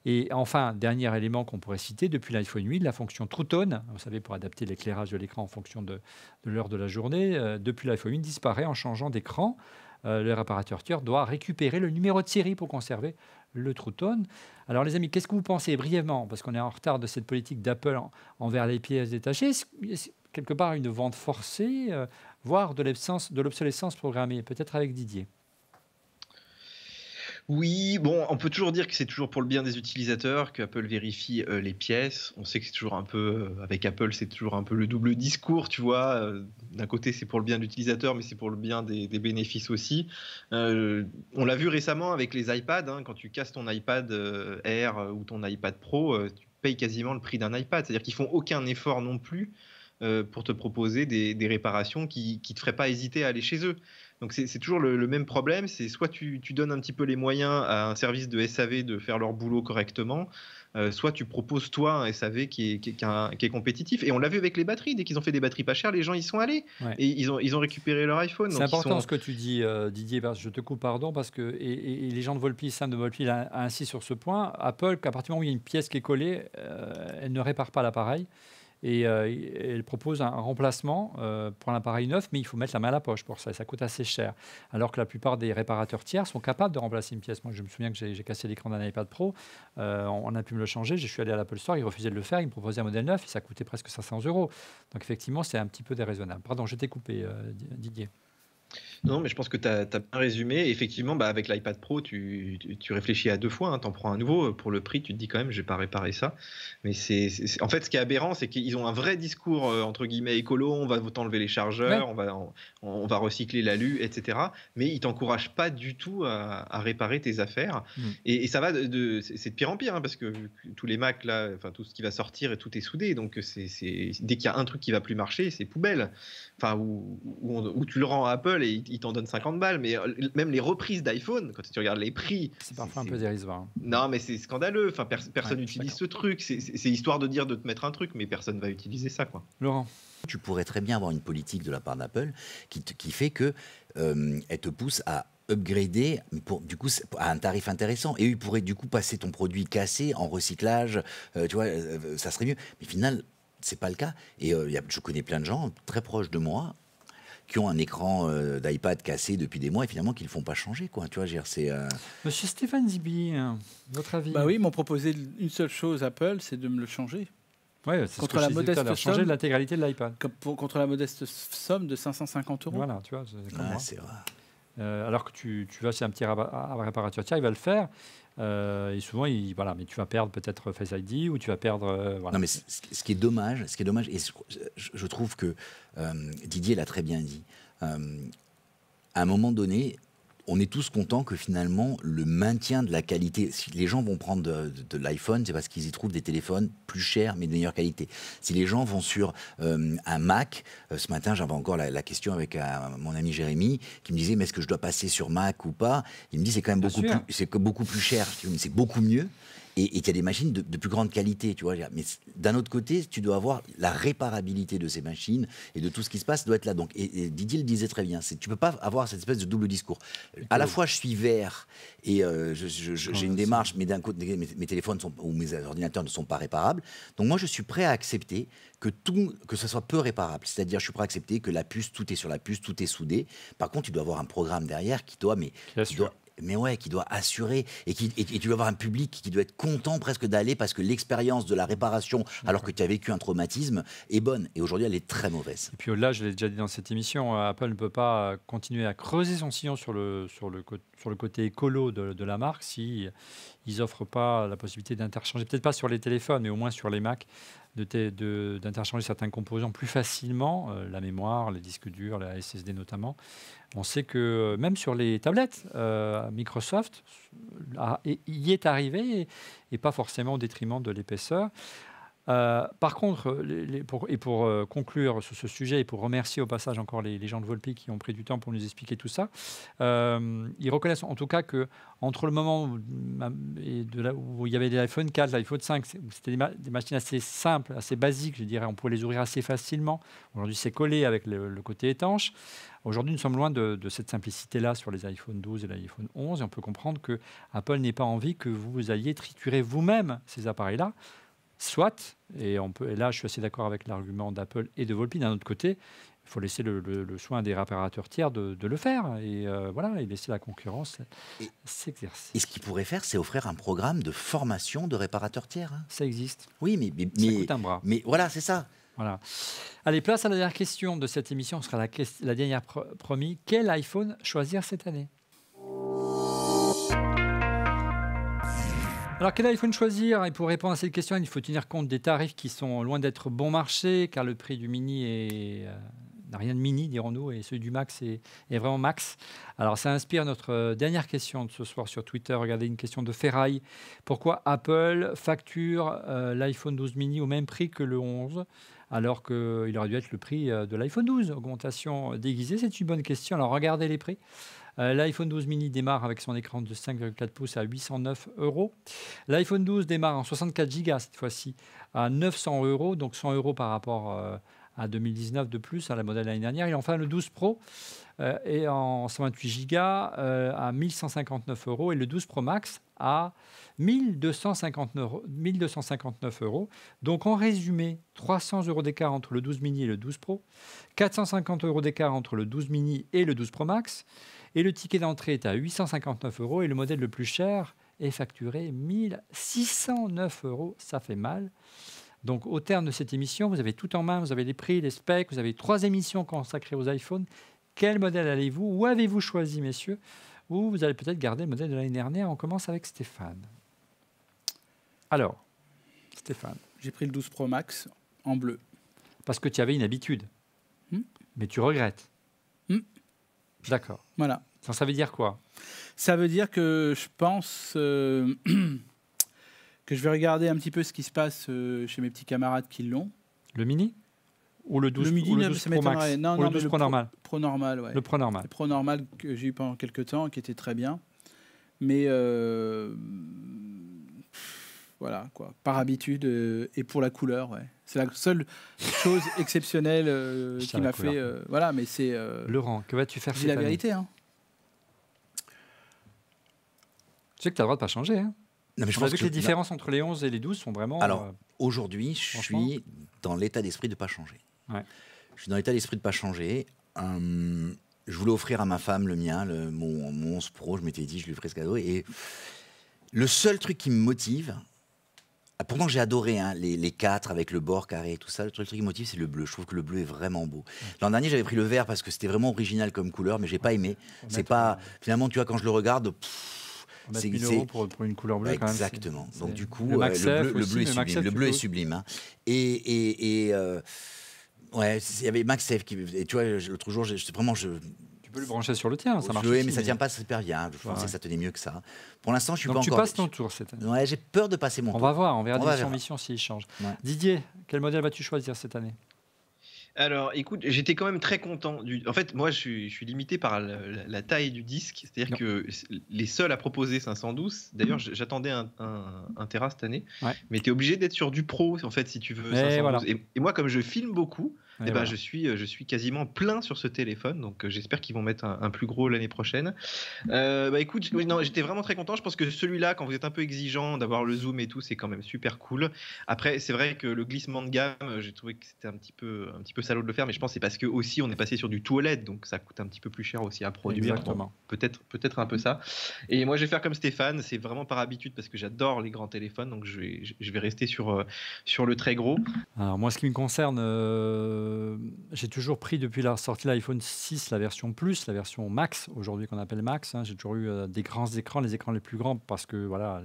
Et enfin, dernier élément qu'on pourrait citer, depuis l'iPhone 8, la fonction True Tone, vous savez, pour adapter l'éclairage de l'écran en fonction de, l'heure de la journée, euh, depuis l'iPhone 8 disparaît en changeant d'écran. Euh, le réparateur tiers doit récupérer le numéro de série pour conserver le True Tone. Alors les amis, qu'est-ce que vous pensez brièvement, parce qu'on est en retard de cette politique d'Apple envers les pièces détachées, quelque part une vente forcée, euh, voire de l'obsolescence programmée, peut-être avec Didier oui, bon, on peut toujours dire que c'est toujours pour le bien des utilisateurs que Apple vérifie euh, les pièces. On sait que c'est toujours un peu, euh, avec Apple, c'est toujours un peu le double discours, tu vois. Euh, d'un côté, c'est pour le bien de l'utilisateur, mais c'est pour le bien des, bénéfices aussi. on l'a vu récemment avec les iPads. Hein. quand tu casses ton iPad Air ou ton iPad Pro, tu payes quasiment le prix d'un iPad. C'est-à-dire qu'ils font aucun effort non plus pour te proposer des, des réparations qui ne te feraient pas hésiter à aller chez eux. Donc c'est toujours le, même problème, c'est soit tu, donnes un petit peu les moyens à un service de SAV de faire leur boulot correctement, euh, soit tu proposes toi un SAV qui est, qui compétitif. Et on l'a vu avec les batteries, dès qu'ils ont fait des batteries pas chères, les gens y sont allés et ils ont, récupéré leur iPhone. C'est important ce que tu dis euh, Didier, je te coupe pardon, parce que et, les gens de Volpi, Sam de Volpi a, a, insisté sur ce point, Apple, qu'à partir du moment où il y a une pièce qui est collée, euh, elle ne répare pas l'appareil. Et, euh, elle propose un remplacement euh, pour un appareil neuf, mais il faut mettre la main à la poche pour ça. Et ça coûte assez cher. Alors que la plupart des réparateurs tiers sont capables de remplacer une pièce. Moi, je me souviens que j'ai cassé l'écran d'un iPad Pro. Euh, on a pu me le changer. Je suis allé à l'Apple Store. Ils refusaient de le faire. Ils me proposaient un modèle neuf et ça coûtait presque 500 euros. Donc, effectivement, c'est un petit peu déraisonnable. Pardon, je t'ai coupé, Didier. Non, mais je pense que tu as, bien résumé. effectivement, bah, avec l'iPad Pro, tu, tu, réfléchis à deux fois. Hein, tu en prends un nouveau. Pour le prix, tu te dis quand même, je vais pas réparer ça. Mais c'est, en fait, ce qui est aberrant, c'est qu'ils ont un vrai discours, euh, entre guillemets, écolo. On va t'enlever les chargeurs, on, va, on, va recycler l'alu, etc. Mais ils t'encouragent pas du tout à, réparer tes affaires. Hmm. Et, ça va de, c'est de pire en pire, hein, parce que tous les macs là, enfin, tout ce qui va sortir et tout est soudé. Donc, c'est, dès qu'il y a un truc qui va plus marcher, c'est poubelle. Enfin, où, où, où tu le rends à Apple et il t'en donne 50 balles, mais euh, même les reprises d'iPhone, quand tu regardes les prix. C'est parfois un peu dérisoire. Hein. Non, mais c'est scandaleux. Enfin, personne n'utilise ce truc. C'est histoire de dire de te mettre un truc, mais personne va utiliser ça, quoi. Laurent. Tu pourrais très bien avoir une politique de la part d'Apple qui, fait que euh, elle te pousse à upgrader pour, du coup, à un tarif intéressant. Et ils pourrait du coup passer ton produit cassé en recyclage, euh, tu vois, ça serait mieux. Mais au final, c'est pas le cas. Et il y je connais plein de gens très proches de moi qui ont un écran euh, d'iPad cassé depuis des mois et finalement qu'ils ne font pas changer. Quoi. Tu vois, euh, Monsieur Stéphane Zibi, hein, votre avis Bah oui, ils m'ont proposé une seule chose, Apple, c'est de me le changer. contre la modeste somme, changer l'intégralité de l'iPad. Contre la modeste somme de 550 euros. Voilà, tu vois. C'est euh, alors que tu, vas c'est un petit réparateur tiers, il va le faire. Euh, et souvent, il, voilà, mais tu vas perdre peut-être Face ID ou tu vas perdre. Euh, non, mais ce qui est dommage, ce qui est dommage, et je, je trouve que Didier l'a très bien dit. à un moment donné, on est tous contents que finalement le maintien de la qualité, si les gens vont prendre de, l'iPhone, c'est parce qu'ils y trouvent des téléphones plus chers mais de meilleure qualité. Si les gens vont sur euh, un Mac, euh, ce matin j'avais encore la, question avec euh, mon ami Jérémy qui me disait mais est-ce que je dois passer sur Mac ou pas Il me dit c'est quand même beaucoup plus, beaucoup plus cher, c'est beaucoup mieux et, et qu'il y a des machines de, plus grande qualité, tu vois. Mais d'un autre côté, tu dois avoir la réparabilité de ces machines et de tout ce qui se passe doit être là. Donc, et, Didier le disait très bien, tu peux pas avoir cette espèce de double discours. À la fois, je suis vert et euh, j'ai une démarche, mais d'un côté, mes, téléphones sont, ou mes ordinateurs ne sont pas réparables. Donc, moi, je suis prêt à accepter que tout, que ce soit peu réparable. C'est-à-dire, je suis prêt à accepter que la puce, tout est sur la puce, tout est soudé. Par contre, tu dois avoir un programme derrière qui doit, mais ouais, qui doit assurer et, qui, et, tu dois avoir un public qui doit être content presque d'aller parce que l'expérience de la réparation, alors que tu as vécu un traumatisme, est bonne. Et aujourd'hui, elle est très mauvaise. Et puis au-delà, je l'ai déjà dit dans cette émission, euh, Apple ne peut pas euh, continuer à creuser son sillon sur le, sur le, sur le côté écolo de, la marque si ils n'offrent pas la possibilité d'interchanger, peut-être pas sur les téléphones, mais au moins sur les Mac, d'interchanger certains composants plus facilement, euh, la mémoire, les disques durs, la SSD notamment. On sait que euh, même sur les tablettes, euh, Microsoft y est arrivé et, pas forcément au détriment de l'épaisseur. Euh, par contre, et pour conclure sur ce sujet et pour remercier au passage encore les, gens de Volpi qui ont pris du temps pour nous expliquer tout ça, ils reconnaissent en tout cas que entre le moment où, de il y avait iPhone 4, l'iPhone 5, c'était des, machines assez simples, assez basiques, je dirais, on pouvait les ouvrir assez facilement. Aujourd'hui, c'est collé avec le côté étanche. Aujourd'hui, nous sommes loin de, cette simplicité-là sur les iPhone 12 et l'iPhone 11, et on peut comprendre que Apple n'ait pas envie que vous alliez triturer vous-même ces appareils-là. Soit, et, on peut, là je suis assez d'accord avec l'argument d'Apple et de Volpi, d'un autre côté, il faut laisser le, soin des réparateurs tiers de, le faire et euh, voilà et laisser la concurrence s'exercer. Et ce qu'ils pourraient faire, c'est offrir un programme de formation de réparateurs tiers. Hein. Ça existe. Oui, mais ça coûte un bras. mais voilà, c'est ça. Voilà. Allez, place à la dernière question de cette émission. Ce sera la, la dernière promis. Quel iPhone choisir cette année Alors quel iPhone choisir Et pour répondre à cette question, il faut tenir compte des tarifs qui sont loin d'être bon marché, car le prix du mini euh, n'a rien de mini, dirons-nous, et celui du max est, vraiment max. Alors ça inspire notre euh, dernière question de ce soir sur Twitter. Regardez une question de Ferraille. Pourquoi Apple facture euh, l'iPhone 12 mini au même prix que le 11 alors qu'il aurait dû être le prix euh, de l'iPhone 12. Augmentation déguisée, c'est une bonne question. Alors regardez les prix. Euh, L'iPhone 12 mini démarre avec son écran de 5,4 pouces à 809 euros. L'iPhone 12 démarre en 64 Go cette fois-ci à 900 euros, donc 100 euros par rapport à... Euh, à 2019 de plus, à la modèle l'année dernière. Et enfin, le 12 Pro est euh, en 128 Go euh, à 1159 euros et le 12 Pro Max à 1259 euros. Donc, en résumé, 300 euros d'écart entre le 12 mini et le 12 Pro, 450 euros d'écart entre le 12 mini et le 12 Pro Max. Et le ticket d'entrée est à 859 euros et le modèle le plus cher est facturé 1609 euros. Ça fait mal. Donc au terme de cette émission, vous avez tout en main, vous avez les prix, les specs, vous avez trois émissions consacrées aux iPhones. Quel modèle allez-vous Où avez-vous choisi, messieurs Ou vous allez peut-être garder le modèle de l'année dernière On commence avec Stéphane. Alors, Stéphane. J'ai pris le 12 Pro Max en bleu. Parce que tu avais une habitude. Hmm Mais tu regrettes. Hmm D'accord. Voilà. Ça, veut dire quoi Ça veut dire que je pense... Euh, que je vais regarder un petit peu ce qui se passe euh, chez mes petits camarades qui l'ont. Le mini ou le 12, Pro Max le Pro, normal. Pro normal, ouais. Le Pro normal. Pro normal que j'ai eu pendant quelques temps, qui était très bien. Mais euh, voilà, quoi. Par habitude euh, et pour la couleur, ouais. C'est la seule chose exceptionnelle qui m'a fait. voilà, mais c'est. Laurent, que vas-tu faire C'est la vérité, Tu hein. sais que tu as le droit de pas changer, hein. Non, je pense que, les différences entre les 11 et les 12 sont vraiment. Alors, euh, aujourd'hui, je suis dans l'état d'esprit de ne pas changer. Je suis dans l'état d'esprit de ne pas changer. je voulais offrir à ma femme le mien, le, mon, mon 11 Pro. Je m'étais dit, je lui ferai ce cadeau. Et le seul truc qui me motive, ah, Pourtant, j'ai adoré hein, les, les, quatre avec le bord carré et tout ça. Le truc, truc qui motive, c'est le bleu. Je trouve que le bleu est vraiment beau. L'an dernier, j'avais pris le vert parce que c'était vraiment original comme couleur, mais j'ai pas aimé. C'est pas finalement, tu vois, quand je le regarde, c'est 1000 euros pour, une couleur bleue. Quand même, Donc du coup, le, euh, bleu, le, bleu, est sublime. Hein. Et, euh, ouais, il y avait MaxF qui. Et tu vois, l'autre jour, vraiment, je tu peux le brancher sur le tien, ça marche. Oui, mais ça ne tient pas super bien. Je pensais que ça tenait mieux que ça. Pour l'instant, je suis pas tu encore. Tu passes ton tour cette année. j'ai peur de passer mon tour. On va voir, on verra dans des mission si s'il change. Didier, quel modèle vas-tu choisir cette année alors, écoute, j'étais quand même très content. En fait, moi, je suis, limité par la, taille du disque. C'est-à-dire que les seuls à proposer 512, d'ailleurs, mm. j'attendais un, un, Tera cette année, mais tu es obligé d'être sur du pro, en fait, si tu veux. Eh, et, moi, comme je filme beaucoup, et ben, je, suis, euh, je suis quasiment plein sur ce téléphone, donc euh, j'espère qu'ils vont mettre un, plus gros l'année prochaine. Euh, bah écoute, j'étais vraiment très content. Je pense que celui-là, quand vous êtes un peu exigeant d'avoir le zoom et tout, c'est quand même super cool. Après, c'est vrai que le glissement de gamme, j'ai trouvé que c'était un petit peu, un petit peu salaud de le faire, mais je pense c'est parce que aussi on est passé sur du tout donc ça coûte un petit peu plus cher aussi à produire. Exactement. Peut-être, peut-être un peu ça. Et moi, je vais faire comme Stéphane. C'est vraiment par habitude parce que j'adore les grands téléphones, donc je vais, je vais rester sur, sur le très gros. Alors moi, ce qui me concerne. Euh, j'ai toujours pris depuis la sortie de l'iPhone 6 la version Plus, la version Max, aujourd'hui qu'on appelle Max. Hein. j'ai toujours eu euh, des grands écrans, les écrans les plus grands, parce que voilà,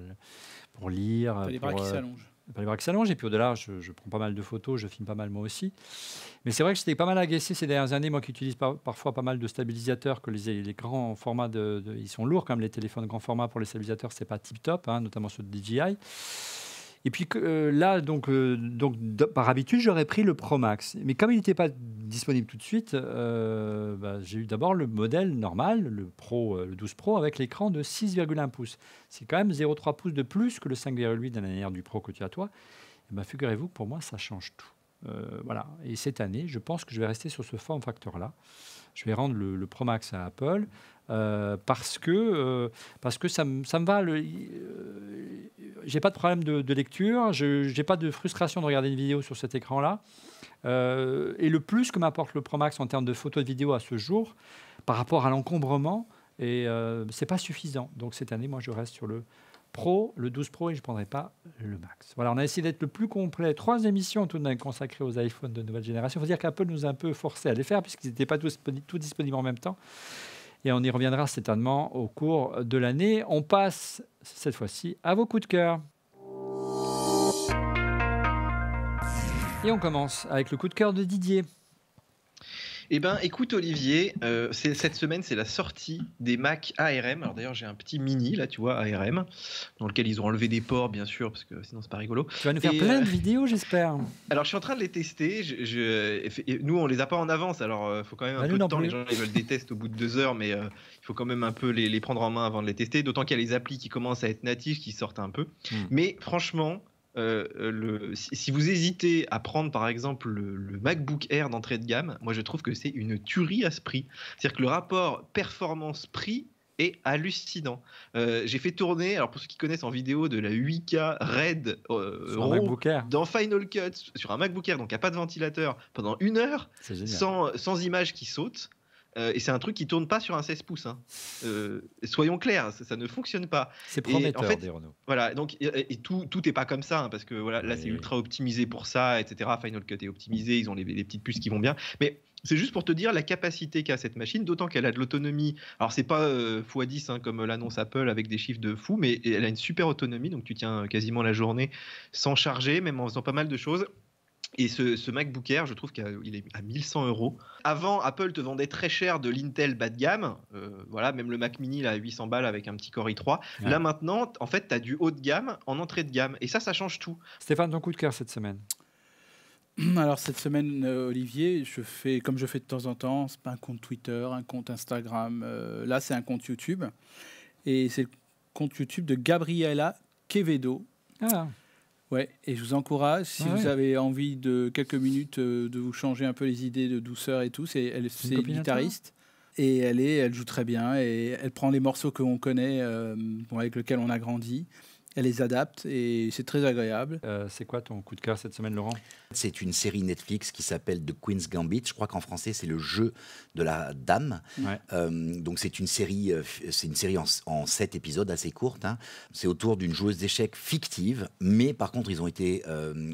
pour lire. les bras qui euh, s'allongent. Pas les bras qui s'allongent. Et puis au-delà, je, prends pas mal de photos, je filme pas mal moi aussi. Mais c'est vrai que j'étais pas mal agressé ces dernières années, moi qui utilise parfois pas mal de stabilisateurs, que les, grands formats, ils sont lourds, comme les téléphones grand format pour les stabilisateurs, c'est pas tip-top, hein, notamment ceux de DJI. Et puis euh, là, donc, euh, donc par habitude, j'aurais pris le Pro Max. Mais comme il n'était pas disponible tout de suite, euh, bah, j'ai eu d'abord le modèle normal, le Pro, le 12 Pro, avec l'écran de 6,1 pouces. C'est quand même 0,3 pouces de plus que le 5,8 de l'année du Pro que tu as toi. Bah, figurez-vous que pour moi, ça change tout. voilà. Et cette année, je pense que je vais rester sur ce form factor-là. Je vais rendre le, Pro Max à Apple. Euh, parce que, euh, parce que ça, me va. Euh, j'ai pas de problème de, lecture, je pas de frustration de regarder une vidéo sur cet écran-là. et le plus que m'apporte le Pro Max en termes de photos et de vidéos à ce jour, par rapport à l'encombrement, et c'est pas suffisant. Donc cette année, moi, je reste sur le Pro, le 12 Pro, et je ne prendrai pas le Max. Voilà, on a essayé d'être le plus complet. Trois émissions tout de même consacrées aux iPhones de nouvelle génération. Il faut dire qu'Apple nous a un peu forcé à les faire, puisqu'ils n'étaient pas tous disponibles en même temps et on y reviendra certainement au cours de l'année. On passe cette fois-ci à vos coups de cœur. Et on commence avec le coup de cœur de Didier. Eh ben, écoute Olivier, euh, cette semaine c'est la sortie des Mac ARM. Alors d'ailleurs j'ai un petit mini là, tu vois ARM, dans lequel ils ont enlevé des ports bien sûr parce que sinon c'est pas rigolo. Tu vas nous faire plein de euh, vidéos j'espère. Alors je suis en train de les tester. nous on les a pas en avance, alors il faut quand même un peu de temps. Les gens ils veulent des au bout de deux heures, mais il faut quand même un peu les, prendre en main avant de les tester. D'autant qu'il y a les applis qui commencent à être natives, qui sortent un peu. Hmm. Mais franchement euh, le, si vous hésitez à prendre par exemple le, MacBook Air d'entrée de gamme, moi je trouve que c'est une tuerie à ce prix. C'est-à-dire que le rapport performance-prix est hallucinant. Euh, j'ai fait tourner, alors pour ceux qui connaissent en vidéo, de la 8K Red euh, dans Final Cut sur un MacBook Air, donc a pas de ventilateur, pendant une heure, sans, sans images qui sautent. Euh, et c'est un truc qui tourne pas sur un 16 pouces. Hein. Euh, soyons clairs, ça, ne fonctionne pas. C'est prometteur, en Renault. Voilà, donc et, tout n'est pas comme ça hein, parce que voilà, là c'est ultra optimisé pour ça, etc. Final Cut est optimisé, ils ont les, petites puces qui vont bien, mais c'est juste pour te dire la capacité qu'a cette machine, d'autant qu'elle a de l'autonomie. Alors, c'est pas euh, x10 hein, comme l'annonce Apple avec des chiffres de fou, mais elle a une super autonomie, donc tu tiens quasiment la journée sans charger, même en faisant pas mal de choses. Et ce, MacBook Air, je trouve qu'il est à 1100 euros. Avant, Apple te vendait très cher de l'Intel bas de gamme. Euh, voilà, même le Mac mini, là, à 800 balles avec un petit Core i3. Là, maintenant, en fait, tu as du haut de gamme en entrée de gamme. Et ça, ça change tout. Stéphane, ton coup de cœur cette semaine alors cette semaine, euh, Olivier, je fais comme je fais de temps en temps, c'est un compte Twitter, un compte Instagram. Euh, là, c'est un compte YouTube et c'est le compte YouTube de Gabriela Quevedo. Ah. Ouais, et je vous encourage, si vous avez envie de quelques minutes euh, de vous changer un peu les idées de douceur et tout, c'est elle c'est guitariste et elle elle joue très bien et elle prend les morceaux qu'on connaît euh, avec lesquels on a grandi elle les adapte et c'est très agréable. Euh, c'est quoi ton coup de cœur cette semaine, Laurent C'est une série Netflix qui s'appelle The Queen's Gambit. Je crois qu'en français, c'est le jeu de la dame. Euh, donc c'est une série, euh, c'est une série en, sept épisodes assez courte. Hein. C'est autour d'une joueuse d'échecs fictive, mais par contre, ils ont été,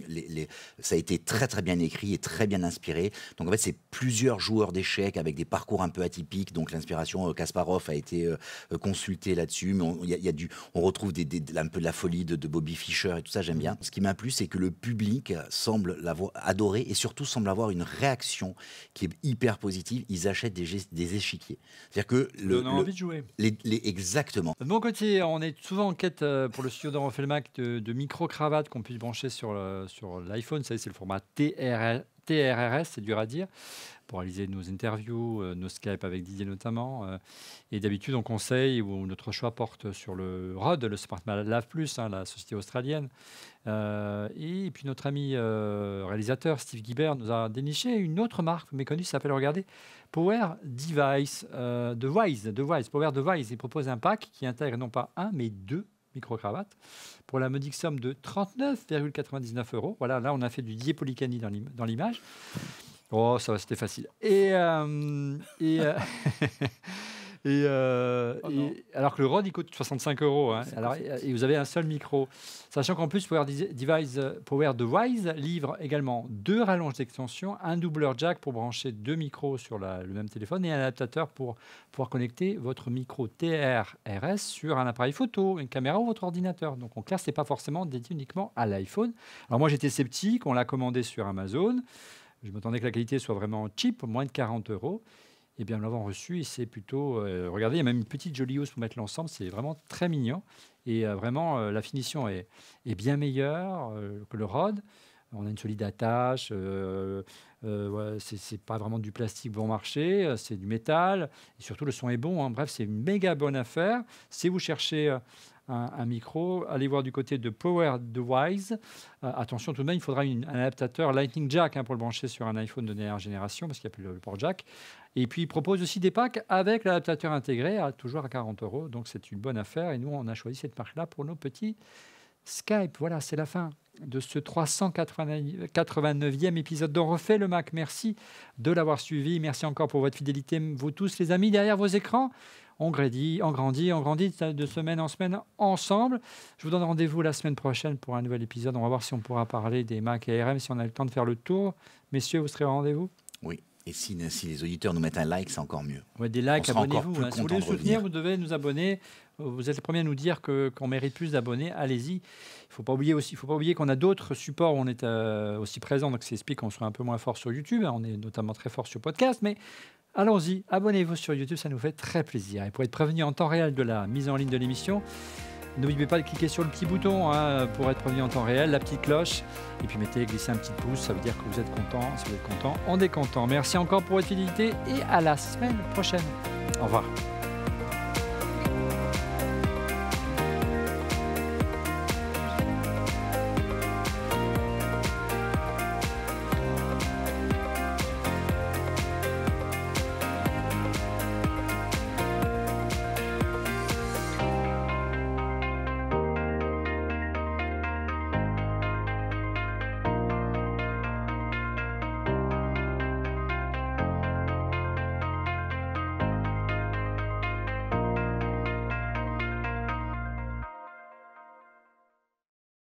les, ça a été très très bien écrit et très bien inspiré. Donc en fait, c'est plusieurs joueurs d'échecs avec des parcours un peu atypiques. Donc l'inspiration Kasparov a été consultée là-dessus, mais on, y a, du, on retrouve des, un peu de la folie de, Bobby Fischer et tout ça, j'aime mhm. bien. Ce qui m'a plu, c'est que le public semble l'avoir adoré et surtout semble avoir une réaction qui est hyper positive. Ils achètent des, des échiquiers. C'est-à-dire que le, envie de jouer. Les, exactement. De côté, on est souvent en quête euh, pour le studio d'Aron de, de micro-cravates qu'on puisse brancher sur, le, euh, sur l'iPhone. Ça, c'est le format TRL, RRS, c'est dur à dire, pour réaliser nos interviews, euh, nos Skype avec Didier notamment. Euh, et d'habitude, on conseille, ou notre choix porte sur le ROD, le Smart Lab Plus, hein, la société australienne. Euh, et puis notre ami réalisateur Steve Guibert nous a déniché une autre marque méconnue, ça s'appelle, regardez, Power Device de Power Device. Il propose un pack qui intègre non pas un, mais deux micro-cravate, pour la modique somme de 39,99 euros. Voilà, là, on a fait du Dié dans l'image. Oh, ça, c'était facile. Et, euh, euh, Et, euh, oh alors que le Rode, il coûte 65 euros. Hein. Alors, et vous avez un seul micro. Sachant qu'en plus, Power Device, Power Device livre également deux rallonges d'extension, un doubleur jack pour brancher deux micros sur le même téléphone et un adaptateur pour pouvoir connecter votre micro TRRS sur un appareil photo, une caméra ou votre ordinateur. Donc en clair, ce n'est pas forcément dédié uniquement à l'iPhone. Alors moi, j'étais sceptique, on l'a commandé sur Amazon. Je m'attendais que la qualité soit vraiment cheap, moins de 40 euros et eh bien nous l'avons reçu et c'est plutôt, euh, regardez, il y a même une petite jolie housse pour mettre l'ensemble, c'est vraiment très mignon et euh, vraiment euh, la finition est, bien meilleure que le Rod. On a une solide attache, ouais, c'est pas vraiment du plastique bon marché, c'est du métal, et surtout le son est bon. Hein. Bref, c'est une méga bonne affaire. Si vous cherchez un, micro. Allez voir du côté de Power Device. attention, tout de même, il faudra un adaptateur Lightning Jack hein, pour le brancher sur un iPhone de dernière génération, parce qu'il n'y a plus le, port Jack. Et puis, il propose aussi des packs avec l'adaptateur intégré, toujours à 40 euros. Donc, c'est une bonne affaire. Et nous, on a choisi cette marque-là pour nos petits Skype. Voilà, c'est la fin de ce 389e épisode d'On refait le Mac. Merci de l'avoir suivi. Merci encore pour votre fidélité, vous tous, les amis, derrière vos écrans. On grandit, on grandit, on grandit de semaine en semaine ensemble. Je vous donne rendez-vous la semaine prochaine pour un nouvel épisode. On va voir si on pourra parler des Mac et ARM, si on a le temps de faire le tour. Messieurs, vous serez au rendez-vous Oui. Et si, les auditeurs nous mettent un like, c'est encore mieux. Ouais, des likes, abonnez-vous. Si vous voulez soutenir, vous devez nous abonner. Vous êtes les premiers à nous dire qu'on mérite plus d'abonnés. Allez-y. Il ne faut pas oublier aussi, faut pas oublier qu'on a d'autres supports où on est euh, aussi présent. Donc, ça explique qu'on soit un peu moins fort sur YouTube. Hein. On est notamment très fort sur podcast. Mais allons-y, abonnez-vous sur YouTube. Ça nous fait très plaisir. Et pour être prévenu en temps réel de la mise en ligne de l'émission, N'oubliez pas de cliquer sur le petit bouton hein, pour être prévenu en temps réel, la petite cloche. Et puis mettez, glissez un petit pouce, ça veut dire que vous êtes content. Si vous êtes content, on est content. Merci encore pour votre fidélité et à la semaine prochaine. Au revoir.